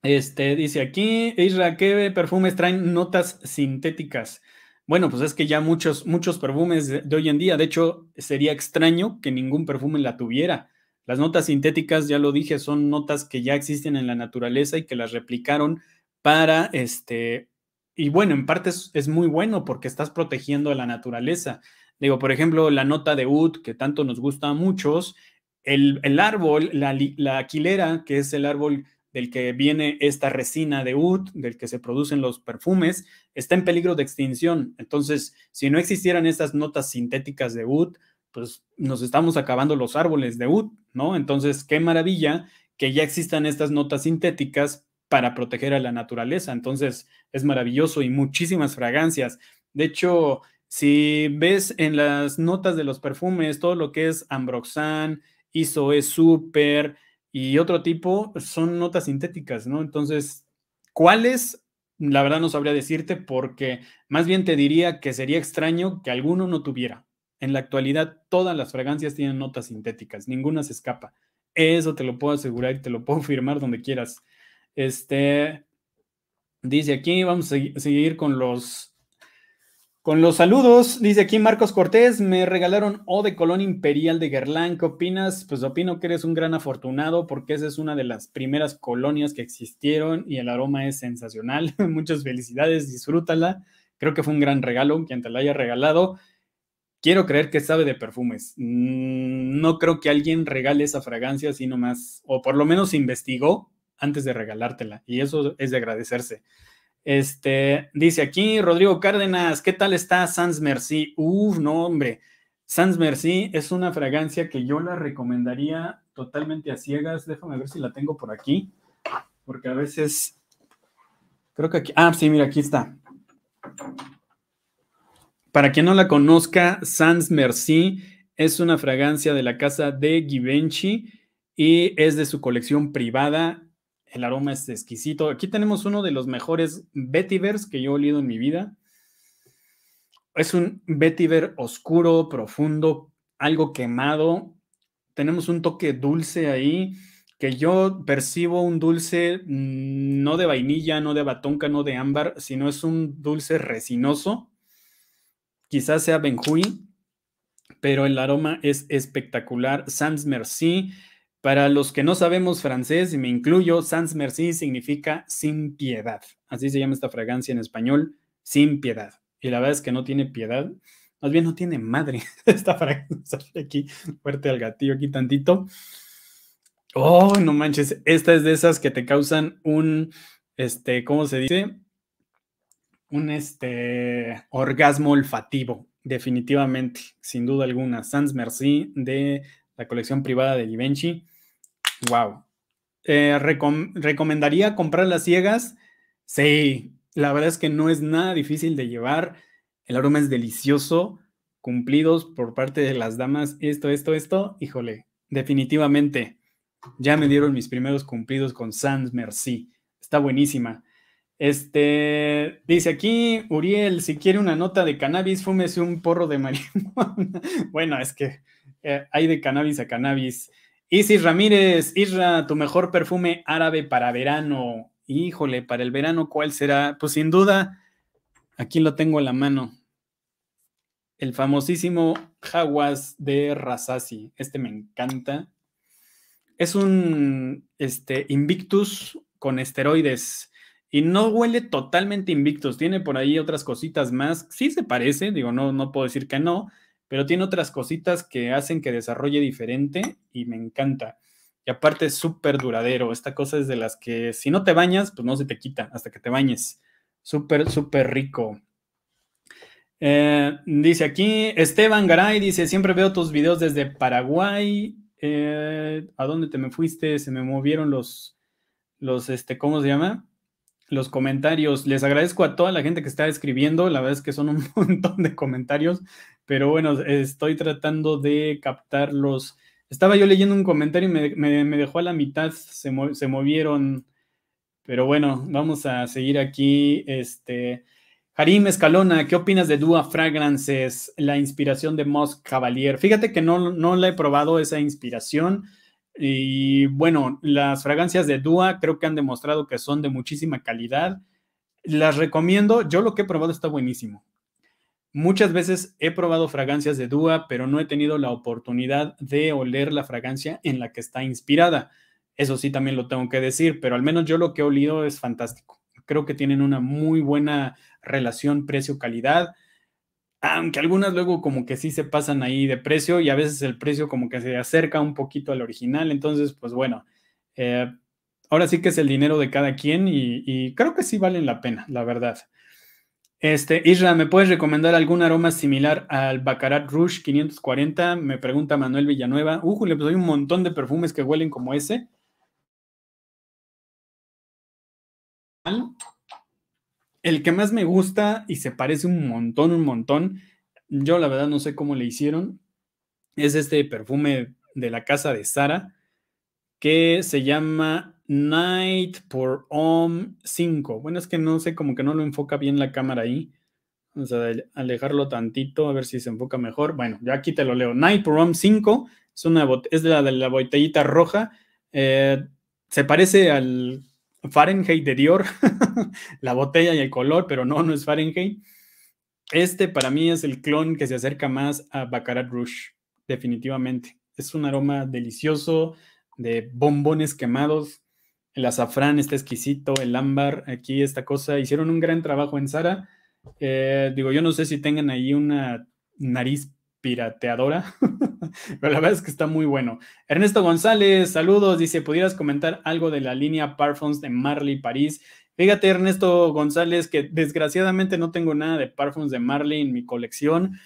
Este, dice aquí, Isra, ¿qué perfumes traen notas sintéticas? Bueno, pues es que ya muchos, muchos perfumes de hoy en día, de hecho, sería extraño que ningún perfume la tuviera. Las notas sintéticas, ya lo dije, son notas que ya existen en la naturaleza y que las replicaron para este. Y bueno, en parte es, es muy bueno porque estás protegiendo a la naturaleza. Digo, por ejemplo, la nota de oud que tanto nos gusta a muchos, el, árbol, la, la, aquilera, que es el árbol del que viene esta resina de oud, del que se producen los perfumes, está en peligro de extinción. Entonces, si no existieran estas notas sintéticas de oud, pues nos estamos acabando los árboles de oud, ¿no? Entonces, qué maravilla que ya existan estas notas sintéticas para proteger a la naturaleza. Entonces, es maravilloso y muchísimas fragancias. De hecho, si ves en las notas de los perfumes, todo lo que es Ambroxan, Isoe Super y otro tipo son notas sintéticas, ¿no? Entonces, ¿cuáles? La verdad no sabría decirte porque más bien te diría que sería extraño que alguno no tuviera. En la actualidad todas las fragancias tienen notas sintéticas, ninguna se escapa. Eso te lo puedo asegurar y te lo puedo firmar donde quieras. Este dice aquí vamos a seguir con los con los saludos, dice aquí Marcos Cortés, me regalaron O de Colón Imperial de Guerlain. ¿Qué opinas? Pues opino que eres un gran afortunado porque esa es una de las primeras colonias que existieron y el aroma es sensacional. Muchas felicidades, disfrútala. Creo que fue un gran regalo quien te la haya regalado. Quiero creer que sabe de perfumes. Mm, no creo que alguien regale esa fragancia así nomás, o por lo menos investigó antes de regalártela y eso es de agradecerse. Este, dice aquí Rodrigo Cárdenas, ¿qué tal está Sans Merci? Uf, no, hombre. Sans Merci es una fragancia que yo la recomendaría totalmente a ciegas. Déjame ver si la tengo por aquí, porque a veces creo que aquí. Ah, sí, mira, aquí está. Para quien no la conozca, Sans Merci es una fragancia de la casa de Givenchy y es de su colección privada el aroma es exquisito. Aquí tenemos uno de los mejores vetivers que yo he olido en mi vida. Es un vetiver oscuro, profundo, algo quemado. Tenemos un toque dulce ahí, que yo percibo un dulce mm, no de vainilla, no de batonca, no de ámbar, sino es un dulce resinoso. Quizás sea Benjui, pero el aroma es espectacular. Sans Merci para los que no sabemos francés, y me incluyo, sans merci significa sin piedad. Así se llama esta fragancia en español, sin piedad. Y la verdad es que no tiene piedad, más bien no tiene madre esta fragancia. Aquí, fuerte al gatillo, aquí tantito. Oh, no manches, esta es de esas que te causan un, este, ¿cómo se dice? Un, este, orgasmo olfativo, definitivamente, sin duda alguna. Sans Merci de la colección privada de Givenchy. Wow. Eh, ¿Recomendaría comprar las ciegas? Sí, la verdad es que no es nada difícil de llevar. El aroma es delicioso. Cumplidos por parte de las damas, esto, esto, esto. Híjole, definitivamente. Ya me dieron mis primeros cumplidos con Sans Merci. Está buenísima. Este, dice aquí Uriel, si quiere una nota de cannabis, fúmese un porro de marihuana. bueno, es que eh, hay de cannabis a cannabis. Isis Ramírez, Isra, tu mejor perfume árabe para verano. Híjole, para el verano, ¿cuál será? Pues sin duda, aquí lo tengo a la mano. El famosísimo Jaguas de Rasasi. Este me encanta. Es un este, Invictus con esteroides. Y no huele totalmente Invictus. Tiene por ahí otras cositas más. Sí se parece, digo, no, no puedo decir que no pero tiene otras cositas que hacen que desarrolle diferente y me encanta. Y aparte es súper duradero. Esta cosa es de las que si no te bañas, pues no se te quita hasta que te bañes. Súper, súper rico. Eh, dice aquí Esteban Garay, dice, siempre veo tus videos desde Paraguay. Eh, ¿A dónde te me fuiste? Se me movieron los, los, este, ¿cómo se llama? los comentarios. Les agradezco a toda la gente que está escribiendo. La verdad es que son un montón de comentarios, pero bueno, estoy tratando de captarlos. Estaba yo leyendo un comentario y me, dejó a la mitad, se, movieron. Pero bueno, vamos a seguir aquí. Este, Harim Escalona, ¿qué opinas de Dua Fragrances, la inspiración de Moss Cavalier? Fíjate que no, no la he probado esa inspiración. Y bueno, las fragancias de Dua creo que han demostrado que son de muchísima calidad. Las recomiendo, yo lo que he probado está buenísimo. Muchas veces he probado fragancias de Dua, pero no he tenido la oportunidad de oler la fragancia en la que está inspirada. Eso sí, también lo tengo que decir, pero al menos yo lo que he olido es fantástico. Creo que tienen una muy buena relación precio-calidad aunque algunas luego como que sí se pasan ahí de precio y a veces el precio como que se acerca un poquito al original, entonces pues bueno, eh, ahora sí que es el dinero de cada quien y, creo que sí valen la pena, la verdad. Este, Isra, ¿me puedes recomendar algún aroma similar al Baccarat Rouge 540? Me pregunta Manuel Villanueva. Uy, pues hay un montón de perfumes que huelen como ese. El que más me gusta y se parece un montón, un montón, yo la verdad no sé cómo le hicieron, es este perfume de la casa de Sara que se llama Night por Om 5. Bueno, es que no sé, como que no lo enfoca bien la cámara ahí. Vamos a alejarlo tantito, a ver si se enfoca mejor. Bueno, ya aquí te lo leo. Night por Om 5 es, una, es la de la botellita roja. Eh, se parece al Fahrenheit de Dior, la botella y el color, pero no, no es Fahrenheit. Este para mí es el clon que se acerca más a Baccarat Rouge, definitivamente. Es un aroma delicioso de bombones quemados. El azafrán está exquisito, el ámbar, aquí esta cosa. Hicieron un gran trabajo en Sara. Eh, digo, yo no sé si tengan ahí una nariz pirateadora. Pero la verdad es que está muy bueno. Ernesto González, saludos. Dice, ¿pudieras comentar algo de la línea Parfums de Marley París? Fíjate, Ernesto González, que desgraciadamente no tengo nada de Parfums de Marley en mi colección.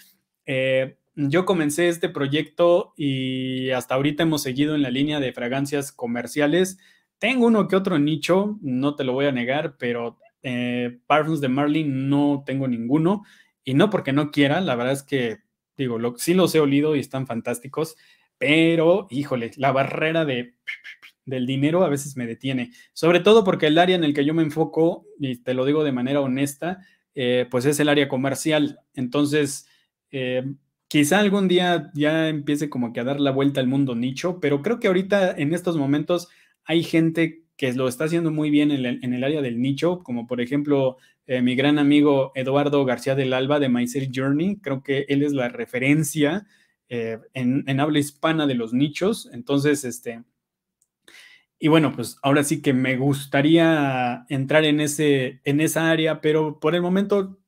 Eh, yo comencé este proyecto y hasta ahorita hemos seguido en la línea de fragancias comerciales. Tengo uno que otro nicho, no te lo voy a negar, pero eh, Parfums de Marley no tengo ninguno. Y no porque no quiera, la verdad es que Digo, sí los he olido y están fantásticos, pero híjole, la barrera de, del dinero a veces me detiene, sobre todo porque el área en el que yo me enfoco, y te lo digo de manera honesta, eh, pues es el área comercial. Entonces, eh, quizá algún día ya empiece como que a dar la vuelta al mundo nicho, pero creo que ahorita en estos momentos hay gente que lo está haciendo muy bien en el, en el área del nicho, como por ejemplo eh, mi gran amigo Eduardo García del Alba de Myself Journey. Creo que él es la referencia eh, en, habla hispana de los nichos. Entonces, este. Y bueno, pues ahora sí que me gustaría entrar en, ese, en esa área, pero por el momento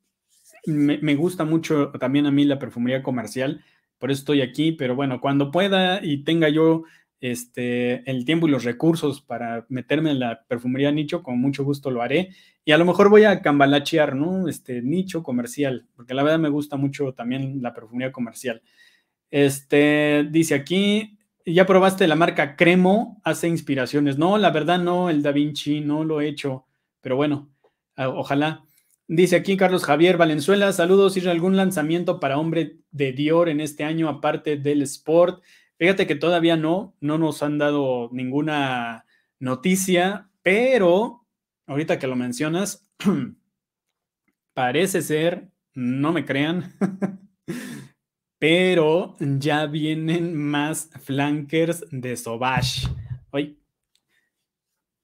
me, me gusta mucho también a mí la perfumería comercial, por eso estoy aquí, pero bueno, cuando pueda y tenga yo este, el tiempo y los recursos para meterme en la perfumería nicho, con mucho gusto lo haré. Y a lo mejor voy a cambalachear, ¿no? Este nicho comercial, porque la verdad me gusta mucho también la perfumería comercial. Este, dice aquí, ¿ya probaste la marca Cremo? Hace inspiraciones. No, la verdad no, el Da Vinci no lo he hecho, pero bueno, ah, ojalá. Dice aquí Carlos Javier Valenzuela, saludos, ¿y algún lanzamiento para hombre de Dior en este año aparte del Sport? Fíjate que todavía no, no nos han dado ninguna noticia, pero ahorita que lo mencionas, parece ser, no me crean, pero ya vienen más flankers de Sobash. Hoy,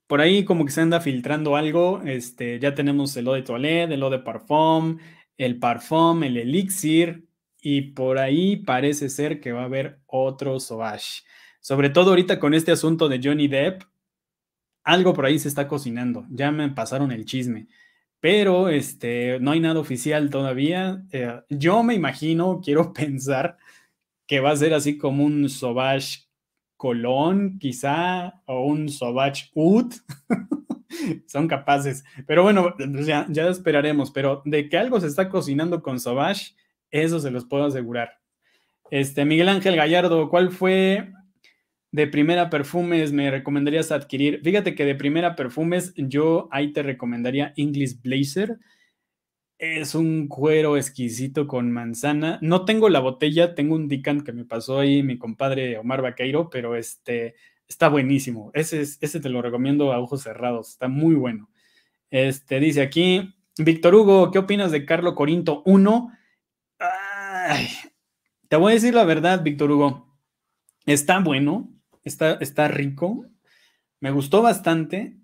por ahí como que se anda filtrando algo, este, ya tenemos el O de toilet, el O de Parfum, el Parfum, el Elixir, y por ahí parece ser que va a haber otro Sobash. Sobre todo ahorita con este asunto de Johnny Depp, algo por ahí se está cocinando. Ya me pasaron el chisme. Pero este, no hay nada oficial todavía. Eh, yo me imagino, quiero pensar que va a ser así como un Sobash Colón, quizá, o un Sobash Ut. Son capaces. Pero bueno, ya, ya esperaremos. Pero de que algo se está cocinando con Sobash, eso se los puedo asegurar. Este, Miguel Ángel Gallardo, ¿cuál fue de Primera Perfumes me recomendarías adquirir? Fíjate que de Primera Perfumes yo ahí te recomendaría English Blazer. Es un cuero exquisito con manzana. No tengo la botella, tengo un Dican que me pasó ahí mi compadre Omar Vaqueiro, pero este está buenísimo. Ese, es, te lo recomiendo a ojos cerrados, está muy bueno. Este dice aquí, Víctor Hugo, ¿qué opinas de Carlo Corinto 1? Ay, te voy a decir la verdad, Víctor Hugo. Está bueno, está, está rico, me gustó bastante.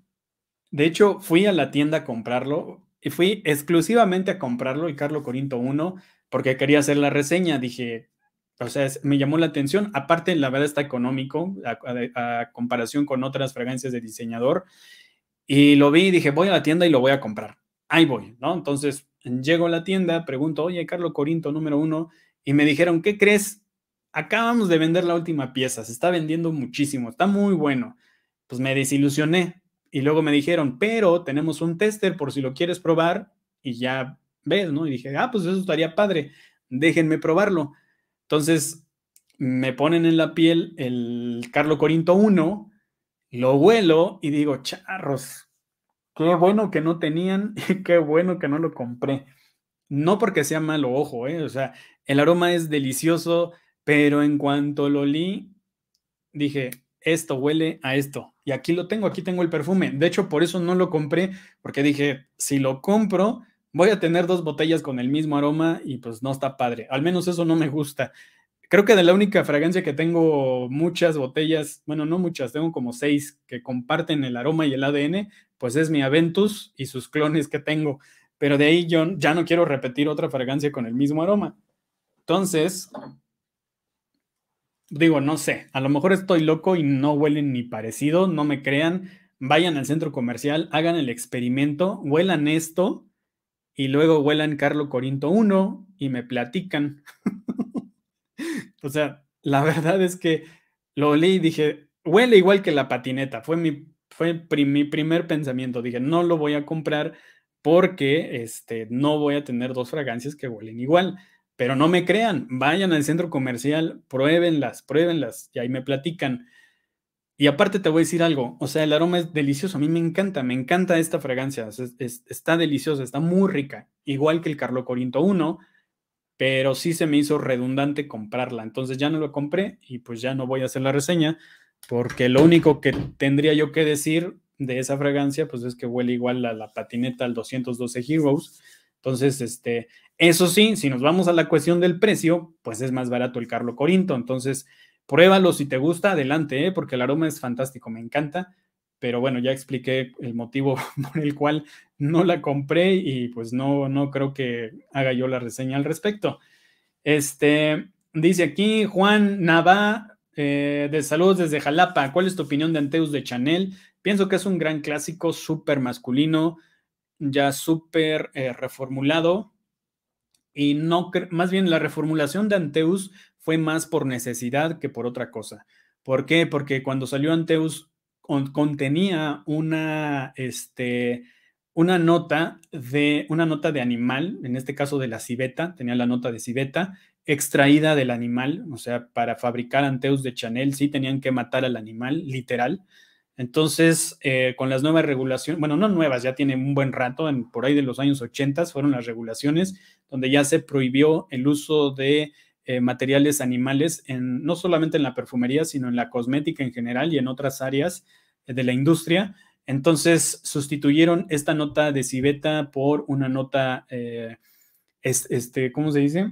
De hecho, fui a la tienda a comprarlo y fui exclusivamente a comprarlo, y Carlo Corinto 1, porque quería hacer la reseña. Dije, o sea, me llamó la atención. Aparte, la verdad está económico a, a, comparación con otras fragancias de diseñador. Y lo vi y dije, voy a la tienda y lo voy a comprar. Ahí voy, ¿no? Entonces, Llego a la tienda, pregunto, oye, Carlos Corinto, número uno, y me dijeron, ¿qué crees? Acabamos de vender la última pieza, se está vendiendo muchísimo, está muy bueno. Pues me desilusioné y luego me dijeron, pero tenemos un tester por si lo quieres probar y ya ves, ¿no? Y dije, ah, pues eso estaría padre, déjenme probarlo. Entonces me ponen en la piel el Carlo Corinto 1, lo huelo y digo, charros, Qué bueno que no tenían y qué bueno que no lo compré. No porque sea malo, ojo, eh, o sea, el aroma es delicioso, pero en cuanto lo li, dije, esto huele a esto. Y aquí lo tengo, aquí tengo el perfume. De hecho, por eso no lo compré, porque dije, si lo compro, voy a tener dos botellas con el mismo aroma y pues no está padre. Al menos eso no me gusta. Creo que de la única fragancia que tengo muchas botellas, bueno, no muchas, tengo como seis que comparten el aroma y el ADN, pues es mi Aventus y sus clones que tengo. Pero de ahí yo ya no quiero repetir otra fragancia con el mismo aroma. Entonces, digo, no sé, a lo mejor estoy loco y no huelen ni parecido, no me crean, vayan al centro comercial, hagan el experimento, huelan esto y luego huelan Carlo Corinto 1 y me platican. o sea, la verdad es que lo leí y dije, huele igual que la patineta, fue mi fue mi primer pensamiento. Dije, no lo voy a comprar porque este, no voy a tener dos fragancias que huelen igual. Pero no me crean, vayan al centro comercial, pruébenlas, pruébenlas y ahí me platican. Y aparte te voy a decir algo, o sea, el aroma es delicioso, a mí me encanta, me encanta esta fragancia, está deliciosa, está muy rica, igual que el Carlo Corinto 1, pero sí se me hizo redundante comprarla, entonces ya no lo compré y pues ya no voy a hacer la reseña, porque lo único que tendría yo que decir de esa fragancia, pues es que huele igual a la patineta al 212 Heroes. Entonces, este, eso sí, si nos vamos a la cuestión del precio, pues es más barato el Carlo Corinto. Entonces, pruébalo si te gusta, adelante, ¿eh? porque el aroma es fantástico, me encanta. Pero bueno, ya expliqué el motivo por el cual no la compré y pues no, no creo que haga yo la reseña al respecto. Este, dice aquí Juan Navá. Eh, de saludos desde Jalapa. ¿Cuál es tu opinión de Anteus de Chanel? Pienso que es un gran clásico, súper masculino, ya súper eh, reformulado. Y no, más bien la reformulación de Anteus fue más por necesidad que por otra cosa. ¿Por qué? Porque cuando salió Anteus contenía una, este, una nota de una nota de animal, en este caso de la civeta, tenía la nota de civeta extraída del animal, o sea, para fabricar anteus de Chanel sí tenían que matar al animal, literal. Entonces, eh, con las nuevas regulaciones, bueno, no nuevas, ya tiene un buen rato, por ahí de los años 80 fueron las regulaciones donde ya se prohibió el uso de eh, materiales animales, en, no solamente en la perfumería, sino en la cosmética en general y en otras áreas eh, de la industria. Entonces, sustituyeron esta nota de civeta por una nota, este, ¿cómo se dice?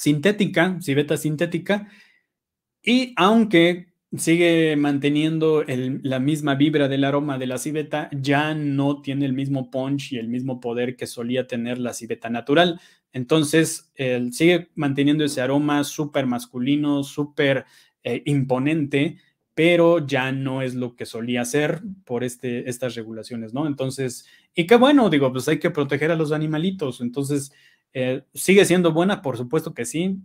sintética, civeta sintética, y aunque sigue manteniendo la misma vibra del aroma de la civeta, ya no tiene el mismo punch y el mismo poder que solía tener la civeta natural. Entonces, sigue manteniendo ese aroma súper masculino, súper eh, imponente, pero ya no es lo que solía ser por este, estas regulaciones, ¿no? Entonces, y qué bueno, digo, pues hay que proteger a los animalitos. Entonces, eh, ¿Sigue siendo buena? Por supuesto que sí.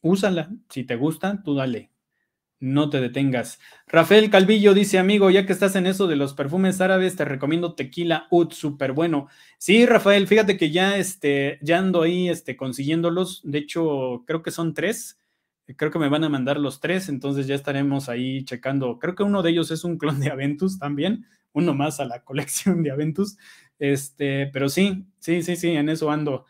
Úsala. Si te gusta, tú dale. No te detengas. Rafael Calvillo dice, amigo, ya que estás en eso de los perfumes árabes, te recomiendo tequila Ut, súper bueno. Sí, Rafael, fíjate que ya, este, ya ando ahí este, consiguiéndolos. De hecho, creo que son tres. Creo que me van a mandar los tres, entonces ya estaremos ahí checando. Creo que uno de ellos es un clon de Aventus también, uno más a la colección de Aventus. Este, pero sí, sí, sí, sí, en eso ando.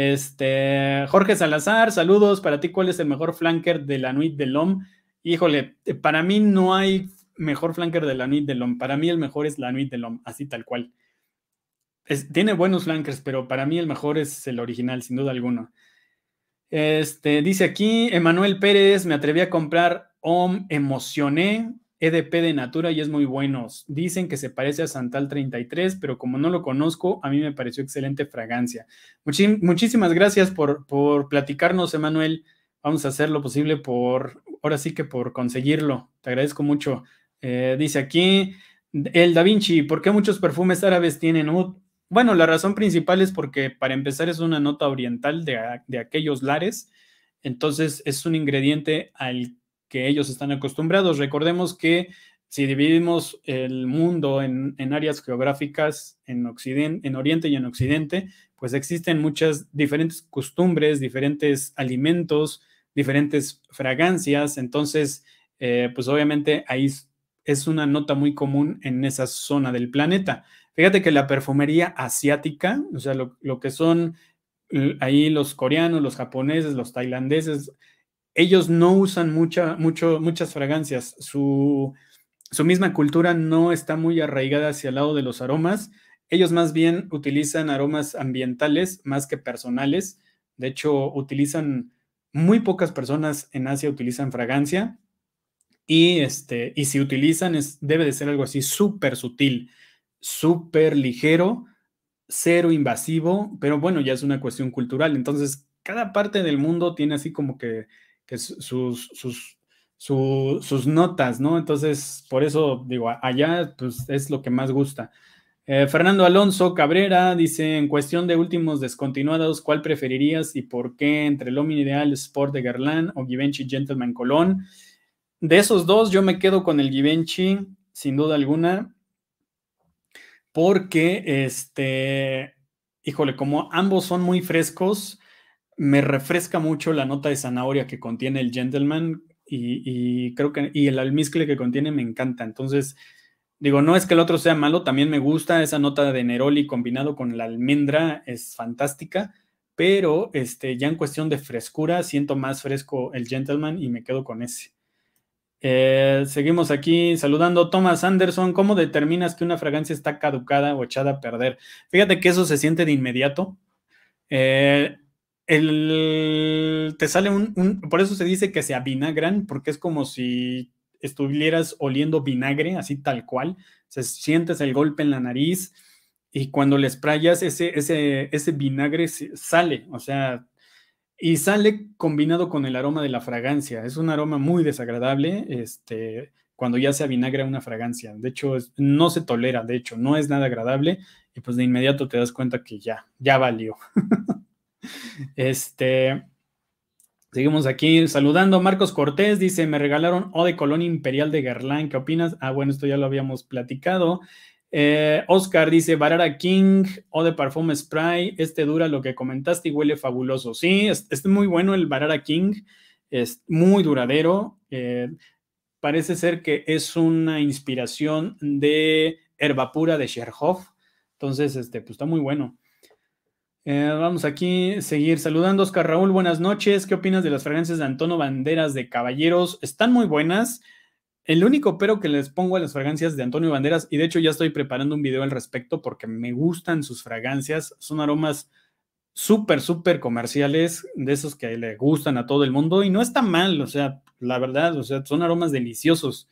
Este, Jorge Salazar, saludos. Para ti, ¿cuál es el mejor flanker de la Nuit de Lom? Híjole, para mí no hay mejor flanker de la Nuit de Para mí el mejor es la Nuit de así tal cual. tiene buenos flankers, pero para mí el mejor es el original, sin duda alguna. Este, dice aquí Emanuel Pérez, me atreví a comprar OM, emocioné. EDP de Natura y es muy bueno. Dicen que se parece a Santal 33, pero como no lo conozco, a mí me pareció excelente fragancia. muchísimas gracias por, platicarnos, Emanuel. Vamos a hacer lo posible por, ahora sí que por conseguirlo. Te agradezco mucho. Eh, dice aquí el Da Vinci, ¿por qué muchos perfumes árabes tienen Bueno, la razón principal es porque para empezar es una nota oriental de, de aquellos lares, entonces es un ingrediente al que ellos están acostumbrados. Recordemos que si dividimos el mundo en, áreas geográficas, en, occidente, en Oriente y en Occidente, pues existen muchas diferentes costumbres, diferentes alimentos, diferentes fragancias. Entonces, eh, pues obviamente ahí es una nota muy común en esa zona del planeta. Fíjate que la perfumería asiática, o sea, lo que son ahí los coreanos, los japoneses, los tailandeses, ellos no usan mucha, mucho, muchas fragancias. Su, misma cultura no está muy arraigada hacia el lado de los aromas. Ellos más bien utilizan aromas ambientales más que personales. De hecho, utilizan muy pocas personas en Asia utilizan fragancia. Y, este, y si utilizan, debe de ser algo así súper sutil, súper ligero, cero invasivo, pero bueno, ya es una cuestión cultural. Entonces, cada parte del mundo tiene así como que que sus, notas, ¿no? Entonces, por eso digo, allá pues, es lo que más gusta. Eh, Fernando Alonso Cabrera dice, en cuestión de últimos descontinuados, ¿cuál preferirías y por qué entre el Ideal Sport de Garland o Givenchy Gentleman Colón? De esos dos, yo me quedo con el Givenchy, sin duda alguna, porque, este, híjole, como ambos son muy frescos, me refresca mucho la nota de zanahoria que contiene el gentleman y, creo que el almizcle que contiene me encanta. Entonces, digo, no es que el otro sea malo, también me gusta esa nota de Neroli combinado con la almendra, es fantástica, pero este, ya en cuestión de frescura, siento más fresco el gentleman y me quedo con ese. Eh, seguimos aquí saludando Thomas Anderson. ¿Cómo determinas que una fragancia está caducada o echada a perder? Fíjate que eso se siente de inmediato. Eh, el, te sale un, Por eso se dice que se avinagran, porque es como si estuvieras oliendo vinagre, así tal cual. Se sientes el golpe en la nariz y cuando le sprayas ese, ese, ese vinagre sale, o sea, y sale combinado con el aroma de la fragancia. Es un aroma muy desagradable este, cuando ya se avinagra una fragancia. De hecho, no se tolera, de hecho, no es nada agradable y pues de inmediato te das cuenta que ya, ya valió. Este, seguimos aquí saludando. Marcos Cortés dice, me regalaron O de Colonia Imperial de Guerlain. ¿Qué opinas? Ah, bueno, esto ya lo habíamos platicado. Eh, Oscar dice, Barara King, O de Parfum Spray. Este dura lo que comentaste y huele fabuloso. Sí, es, muy bueno el Barara King. Es muy duradero. Eh, parece ser que es una inspiración de pura de Sherhoff. Entonces, este, pues está muy bueno. Eh, vamos aquí a seguir saludando. Oscar Raúl, buenas noches. ¿Qué opinas de las fragancias de Antonio Banderas de Caballeros? Están muy buenas. El único pero que les pongo a las fragancias de Antonio Banderas, y de hecho ya estoy preparando un video al respecto porque me gustan sus fragancias, son aromas súper, súper comerciales, de esos que le gustan a todo el mundo, y no está mal, o sea, la verdad, o sea, son aromas deliciosos.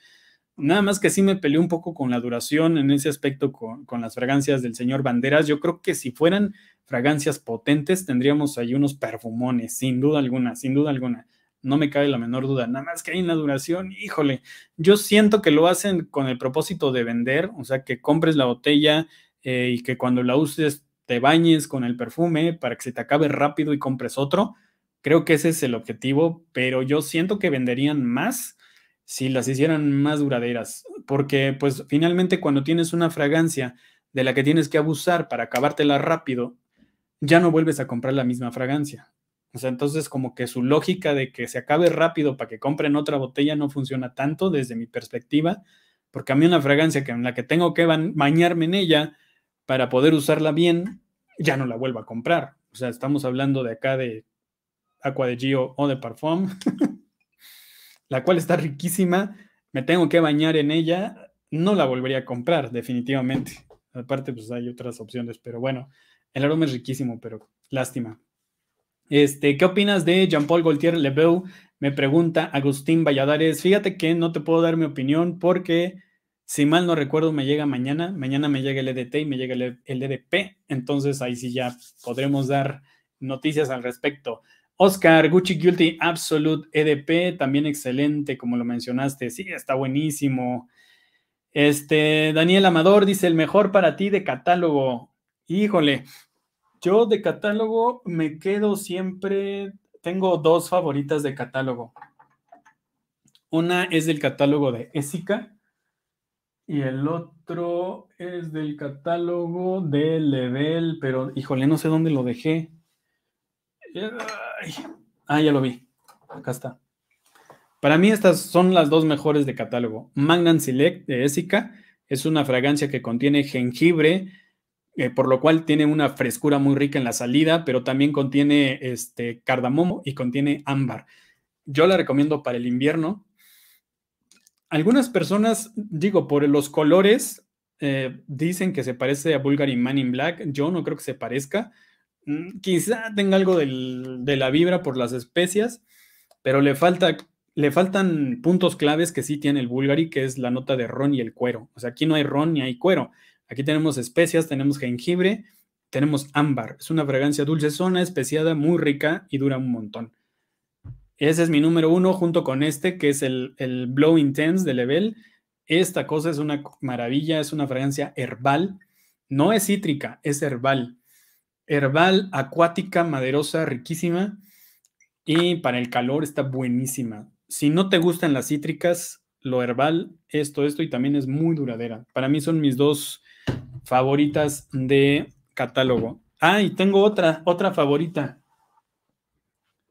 Nada más que sí me peleé un poco con la duración en ese aspecto con las fragancias del señor Banderas. Yo creo que si fueran fragancias potentes, tendríamos ahí unos perfumones, sin duda alguna, sin duda alguna. No me cabe la menor duda. Nada más que hay la duración, híjole. Yo siento que lo hacen con el propósito de vender, o sea, que compres la botella eh, y que cuando la uses te bañes con el perfume para que se te acabe rápido y compres otro. Creo que ese es el objetivo, pero yo siento que venderían más si las hicieran más duraderas, porque pues finalmente cuando tienes una fragancia de la que tienes que abusar para acabártela rápido ya no vuelves a comprar la misma fragancia. O sea, entonces como que su lógica de que se acabe rápido para que compren otra botella no funciona tanto desde mi perspectiva, porque a mí una fragancia que en la que tengo que bañarme en ella para poder usarla bien, ya no la vuelvo a comprar. O sea, estamos hablando de acá de Aqua de Gio o de Parfum, la cual está riquísima, me tengo que bañar en ella, no la volvería a comprar definitivamente. Aparte, pues hay otras opciones, pero bueno, el aroma es riquísimo, pero lástima. Este, ¿Qué opinas de Jean-Paul Gaultier Lebeau? Me pregunta Agustín Valladares. Fíjate que no te puedo dar mi opinión porque, si mal no recuerdo, me llega mañana. Mañana me llega el EDT y me llega el, EDP. E Entonces ahí sí ya podremos dar noticias al respecto. Oscar, Gucci Guilty Absolute EDP, también excelente, como lo mencionaste. Sí, está buenísimo. Este, Daniel Amador dice: el mejor para ti de catálogo. Híjole, yo de catálogo me quedo siempre, tengo dos favoritas de catálogo. Una es del catálogo de esica y el otro es del catálogo de Level, pero híjole, no sé dónde lo dejé. ah, ya lo vi. Acá está. Para mí estas son las dos mejores de catálogo. Magnan Select de esica es una fragancia que contiene jengibre, eh, por lo cual tiene una frescura muy rica en la salida, pero también contiene este cardamomo y contiene ámbar. Yo la recomiendo para el invierno. Algunas personas, digo, por los colores, eh, dicen que se parece a Bulgari Man in Black. Yo no creo que se parezca. Mm, quizá tenga algo de la vibra por las especias, pero le falta le faltan puntos claves que sí tiene el Bulgari, que es la nota de ron y el cuero. O sea, aquí no hay ron ni hay cuero. Aquí tenemos especias, tenemos jengibre, tenemos ámbar. Es una fragancia dulce, zona especiada, muy rica y dura un montón. Ese es mi número uno junto con este, que es el, el Blow Intense de Level. Esta cosa es una maravilla, es una fragancia herbal. No es cítrica, es herbal. Herbal, acuática, maderosa, riquísima. Y para el calor está buenísima. Si no te gustan las cítricas, lo herbal, esto, esto, y también es muy duradera. Para mí son mis dos favoritas de catálogo. Ah, y tengo otra, otra favorita.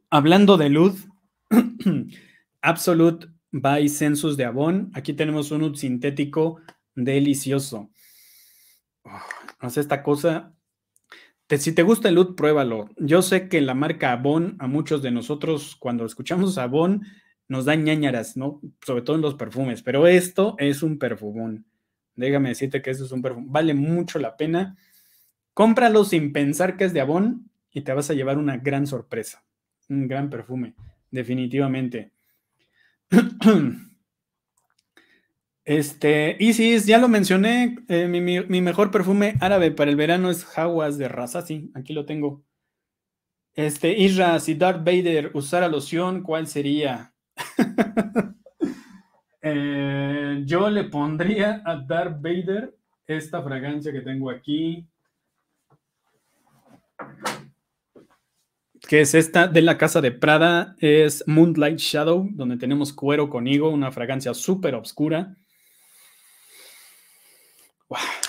Hablando de luz, Absolute by Census de Avon. Aquí tenemos un oud sintético delicioso. Ah, no sé, esta cosa. si te gusta el luz, pruébalo. Yo sé que la marca Avon, a muchos de nosotros, cuando escuchamos Avon, nos da ñañaras, ¿no? Sobre todo en los perfumes, pero esto es un perfumón. Déjame decirte que eso es un perfume. Vale mucho la pena. Cómpralo sin pensar que es de Avon y te vas a llevar una gran sorpresa. Un gran perfume, definitivamente. Este, Isis, ya lo mencioné, eh, mi, mejor perfume árabe para el verano es Jaguas de raza, sí, aquí lo tengo. Este, Isra, si Darth Vader usara loción, ¿cuál sería? Eh, yo le pondría a Darth Vader esta fragancia que tengo aquí. Que es esta de la casa de Prada, es Moonlight Shadow, donde tenemos cuero con higo, una fragancia súper oscura.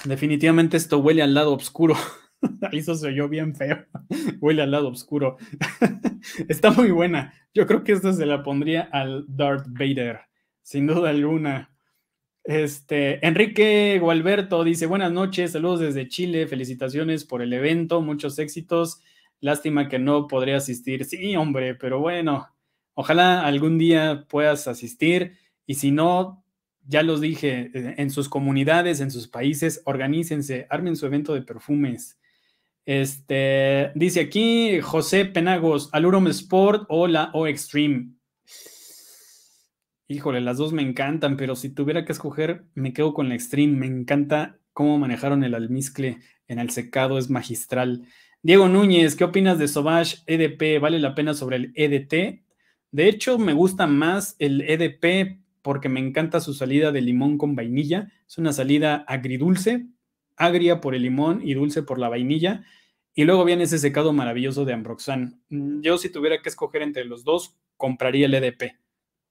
definitivamente esto huele al lado oscuro. Eso se oyó bien feo. Huele al lado oscuro. Está muy buena. Yo creo que esta se la pondría al Darth Vader. Sin duda alguna. Este, Enrique Gualberto dice: Buenas noches, saludos desde Chile, felicitaciones por el evento, muchos éxitos. Lástima que no podré asistir. Sí, hombre, pero bueno, ojalá algún día puedas asistir y si no, ya los dije, eh, en sus comunidades, en sus países, organícense, armen su evento de perfumes. Este, dice aquí José Penagos, Alurum Sport Hola O Extreme. Híjole, las dos me encantan, pero si tuviera que escoger, me quedo con la Extreme. Me encanta cómo manejaron el almizcle en el secado, es magistral. Diego Núñez, ¿qué opinas de Sobash EDP? ¿Vale la pena sobre el EDT? De hecho, me gusta más el EDP porque me encanta su salida de limón con vainilla. Es una salida agridulce, agria por el limón y dulce por la vainilla. Y luego viene ese secado maravilloso de Ambroxan. Mm, yo si tuviera que escoger entre los dos, compraría el EDP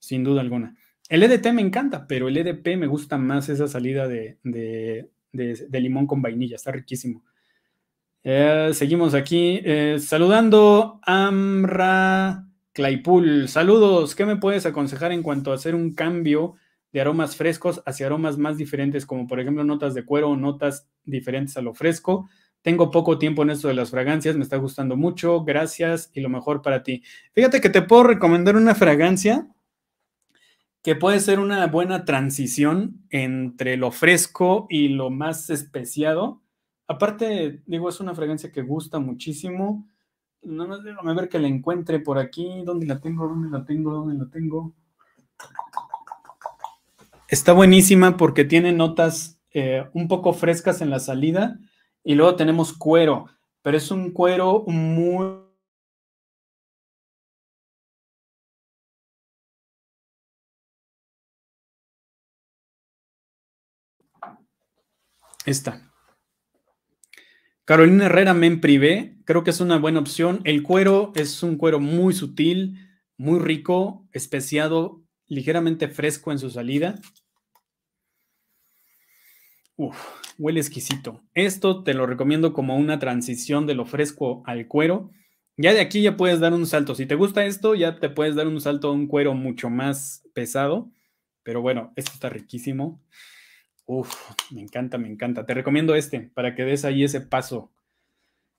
sin duda alguna. El EDT me encanta, pero el EDP me gusta más esa salida de, limón con vainilla, está riquísimo. Eh, seguimos aquí eh, saludando Amra Claypool. Saludos, ¿qué me puedes aconsejar en cuanto a hacer un cambio de aromas frescos hacia aromas más diferentes, como por ejemplo notas de cuero o notas diferentes a lo fresco? Tengo poco tiempo en esto de las fragancias, me está gustando mucho, gracias y lo mejor para ti. Fíjate que te puedo recomendar una fragancia que puede ser una buena transición entre lo fresco y lo más especiado. Aparte, digo, es una fragancia que gusta muchísimo. No me a ver que la encuentre por aquí. ¿Dónde la tengo? ¿Dónde la tengo? ¿Dónde la tengo? Está buenísima porque tiene notas eh, un poco frescas en la salida y luego tenemos cuero, pero es un cuero muy Esta. Carolina Herrera, Men Privé, creo que es una buena opción. El cuero es un cuero muy sutil, muy rico, especiado, ligeramente fresco en su salida. Uf, huele exquisito. Esto te lo recomiendo como una transición de lo fresco al cuero. Ya de aquí ya puedes dar un salto. Si te gusta esto, ya te puedes dar un salto a un cuero mucho más pesado. Pero bueno, esto está riquísimo. Uf, me encanta, me encanta. Te recomiendo este para que des ahí ese paso.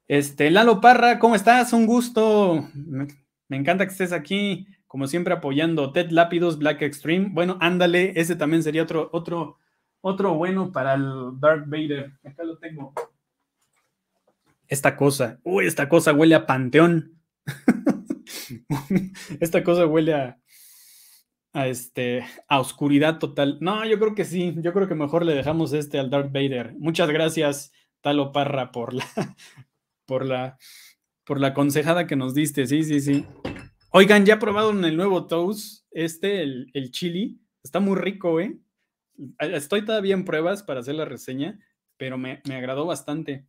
Este, Lalo Parra, ¿cómo estás? Un gusto. Me, encanta que estés aquí, como siempre apoyando. Ted Lápidos, Black Extreme. Bueno, ándale, ese también sería otro, otro, otro bueno para el Dark Vader. Acá lo tengo. Esta cosa. Uy, esta cosa huele a panteón. esta cosa huele a, a, este, oscuridad total. No, yo creo que sí, yo creo que mejor le dejamos este al Darth Vader. Muchas gracias, Talo Parra, por la, por la, por la aconsejada que nos diste. Sí, sí, sí. Oigan, ya probaron el nuevo Toast, este, el, el chili. Está muy rico, ¿eh? Estoy todavía en pruebas para hacer la reseña, pero me, me agradó bastante.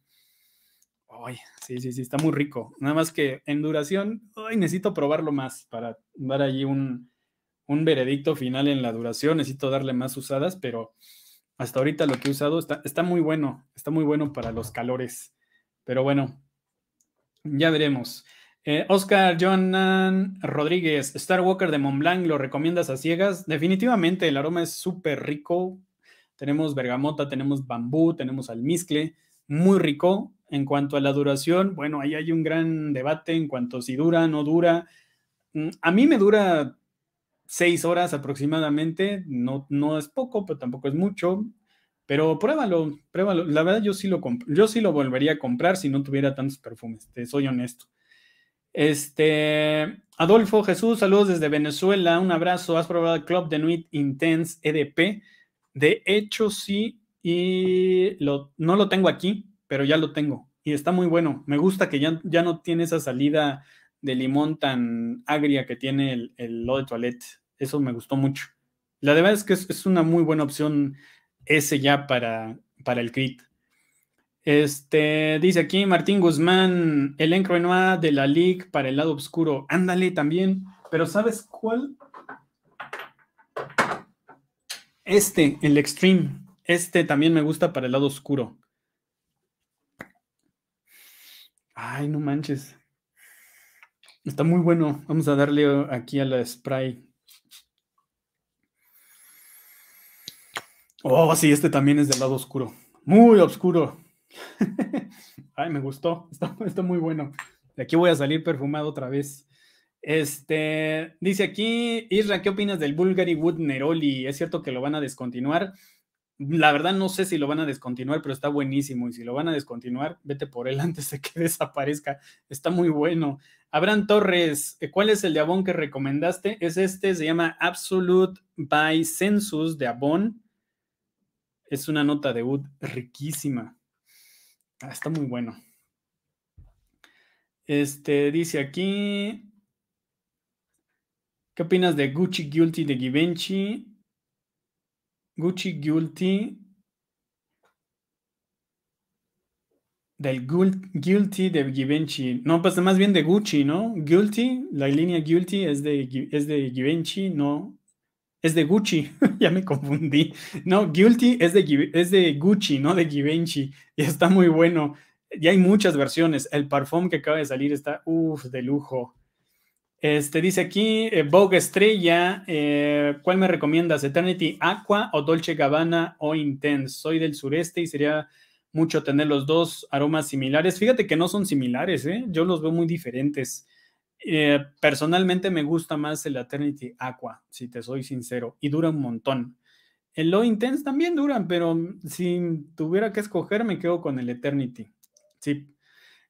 Ay, sí, sí, sí, está muy rico. Nada más que en duración, ay, necesito probarlo más para dar allí un, un veredicto final en la duración, necesito darle más usadas, pero hasta ahorita lo que he usado está, muy bueno, está muy bueno para los calores. Pero bueno, ya veremos. Eh, Oscar Jonan Rodríguez, Star Walker de Montblanc, ¿lo recomiendas a ciegas? Definitivamente, el aroma es súper rico. Tenemos bergamota, tenemos bambú, tenemos almizcle, muy rico. En cuanto a la duración, bueno, ahí hay un gran debate en cuanto a si dura, no dura. Mm, a mí me dura seis horas aproximadamente, no, no es poco, pero tampoco es mucho, pero pruébalo, pruébalo. La verdad yo sí lo, yo sí lo volvería a comprar si no tuviera tantos perfumes, te soy honesto. Este, Adolfo Jesús, saludos desde Venezuela, un abrazo, has probado Club de Nuit Intense EDP. De hecho, sí, y lo, no lo tengo aquí, pero ya lo tengo. Y está muy bueno. Me gusta que ya, ya no tiene esa salida de limón tan agria que tiene el, el lo de toilette. Eso me gustó mucho. La verdad es que es, una muy buena opción ese ya para, para el crit. Este, dice aquí Martín Guzmán, el encroenoa de la League para el lado oscuro. Ándale también. Pero ¿sabes cuál? Este, el Extreme. Este también me gusta para el lado oscuro. Ay, no manches. Está muy bueno. Vamos a darle uh, aquí a la spray. Oh, sí, este también es del lado oscuro. Muy oscuro. Ay, me gustó. Está, muy bueno. De aquí voy a salir perfumado otra vez. Este, dice aquí, Isra, ¿qué opinas del Bulgari Wood Neroli? ¿Es cierto que lo van a descontinuar? La verdad no sé si lo van a descontinuar, pero está buenísimo. Y si lo van a descontinuar, vete por él antes de que desaparezca. Está muy bueno. Abraham Torres, eh, ¿cuál es el de Avon que recomendaste? Es este, se llama Absolute by Census de Avon. Es una nota de UD riquísima. Ah, está muy bueno. Este dice aquí. ¿Qué opinas de Gucci Guilty de Givenchy? Gucci Guilty Del Guilty de Givenchy. No, pues más bien de Gucci, ¿no? Guilty, la línea Guilty es de, es de Givenchy, no. Es de Gucci, ya me confundí. No, Guilty es de, es de Gucci, no de Givenchy. Y está muy bueno. Y hay muchas versiones. El parfum que acaba de salir está, uff, de lujo. Este dice aquí, eh, Vogue Estrella, eh, ¿cuál me recomiendas? ¿Eternity Aqua o Dolce Gabbana o Intense? Soy del sureste y sería mucho tener los dos aromas similares. Fíjate que no son similares, ¿eh? yo los veo muy diferentes. Eh, personalmente me gusta más el Eternity Aqua, si te soy sincero, y dura un montón. El Low Intense también dura, pero si tuviera que escoger, me quedo con el Eternity. Sí.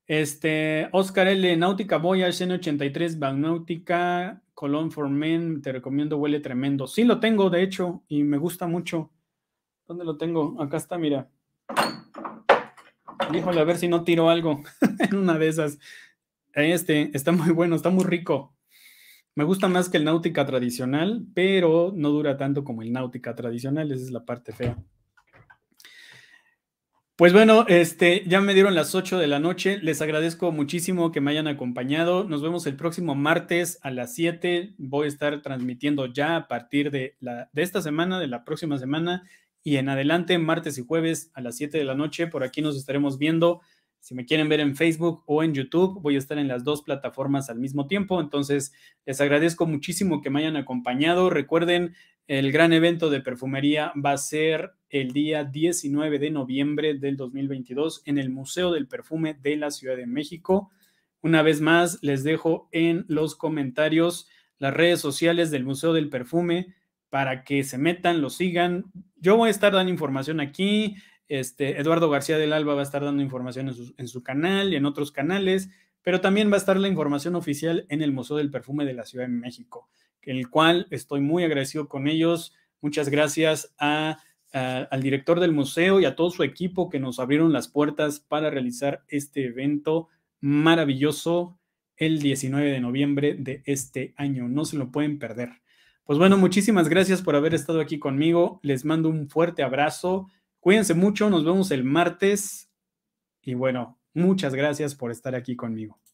Este, Oscar L. Náutica Voyage N83, Bagnautica Colón for Men, te recomiendo, huele tremendo. Sí, lo tengo, de hecho, y me gusta mucho. ¿Dónde lo tengo? Acá está, mira. Híjole, a ver si no tiro algo en una de esas. Este está muy bueno, está muy rico. Me gusta más que el náutica tradicional, pero no dura tanto como el náutica tradicional, esa es la parte fea. Pues bueno, este, ya me dieron las 8 de la noche. Les agradezco muchísimo que me hayan acompañado. Nos vemos el próximo martes a las 7. Voy a estar transmitiendo ya a partir de, la, de esta semana, de la próxima semana y en adelante, martes y jueves a las 7 de la noche. Por aquí nos estaremos viendo. Si me quieren ver en Facebook o en YouTube, voy a estar en las dos plataformas al mismo tiempo. Entonces, les agradezco muchísimo que me hayan acompañado. Recuerden, el gran evento de perfumería va a ser el día 19 de noviembre del 2022 en el Museo del Perfume de la Ciudad de México. Una vez más, les dejo en los comentarios las redes sociales del Museo del Perfume para que se metan, lo sigan. Yo voy a estar dando información aquí. Este, Eduardo García del Alba va a estar dando información en su, canal y en otros canales, pero también va a estar la información oficial en el Museo del Perfume de la Ciudad de México, el cual estoy muy agradecido con ellos. Muchas gracias al director del museo y a todo su equipo que nos abrieron las puertas para realizar este evento maravilloso el 19 de noviembre de este año. No se lo pueden perder. Pues bueno, muchísimas gracias por haber estado aquí conmigo. Les mando un fuerte abrazo. Cuídense mucho, nos vemos el martes. Y bueno, muchas gracias por estar aquí conmigo.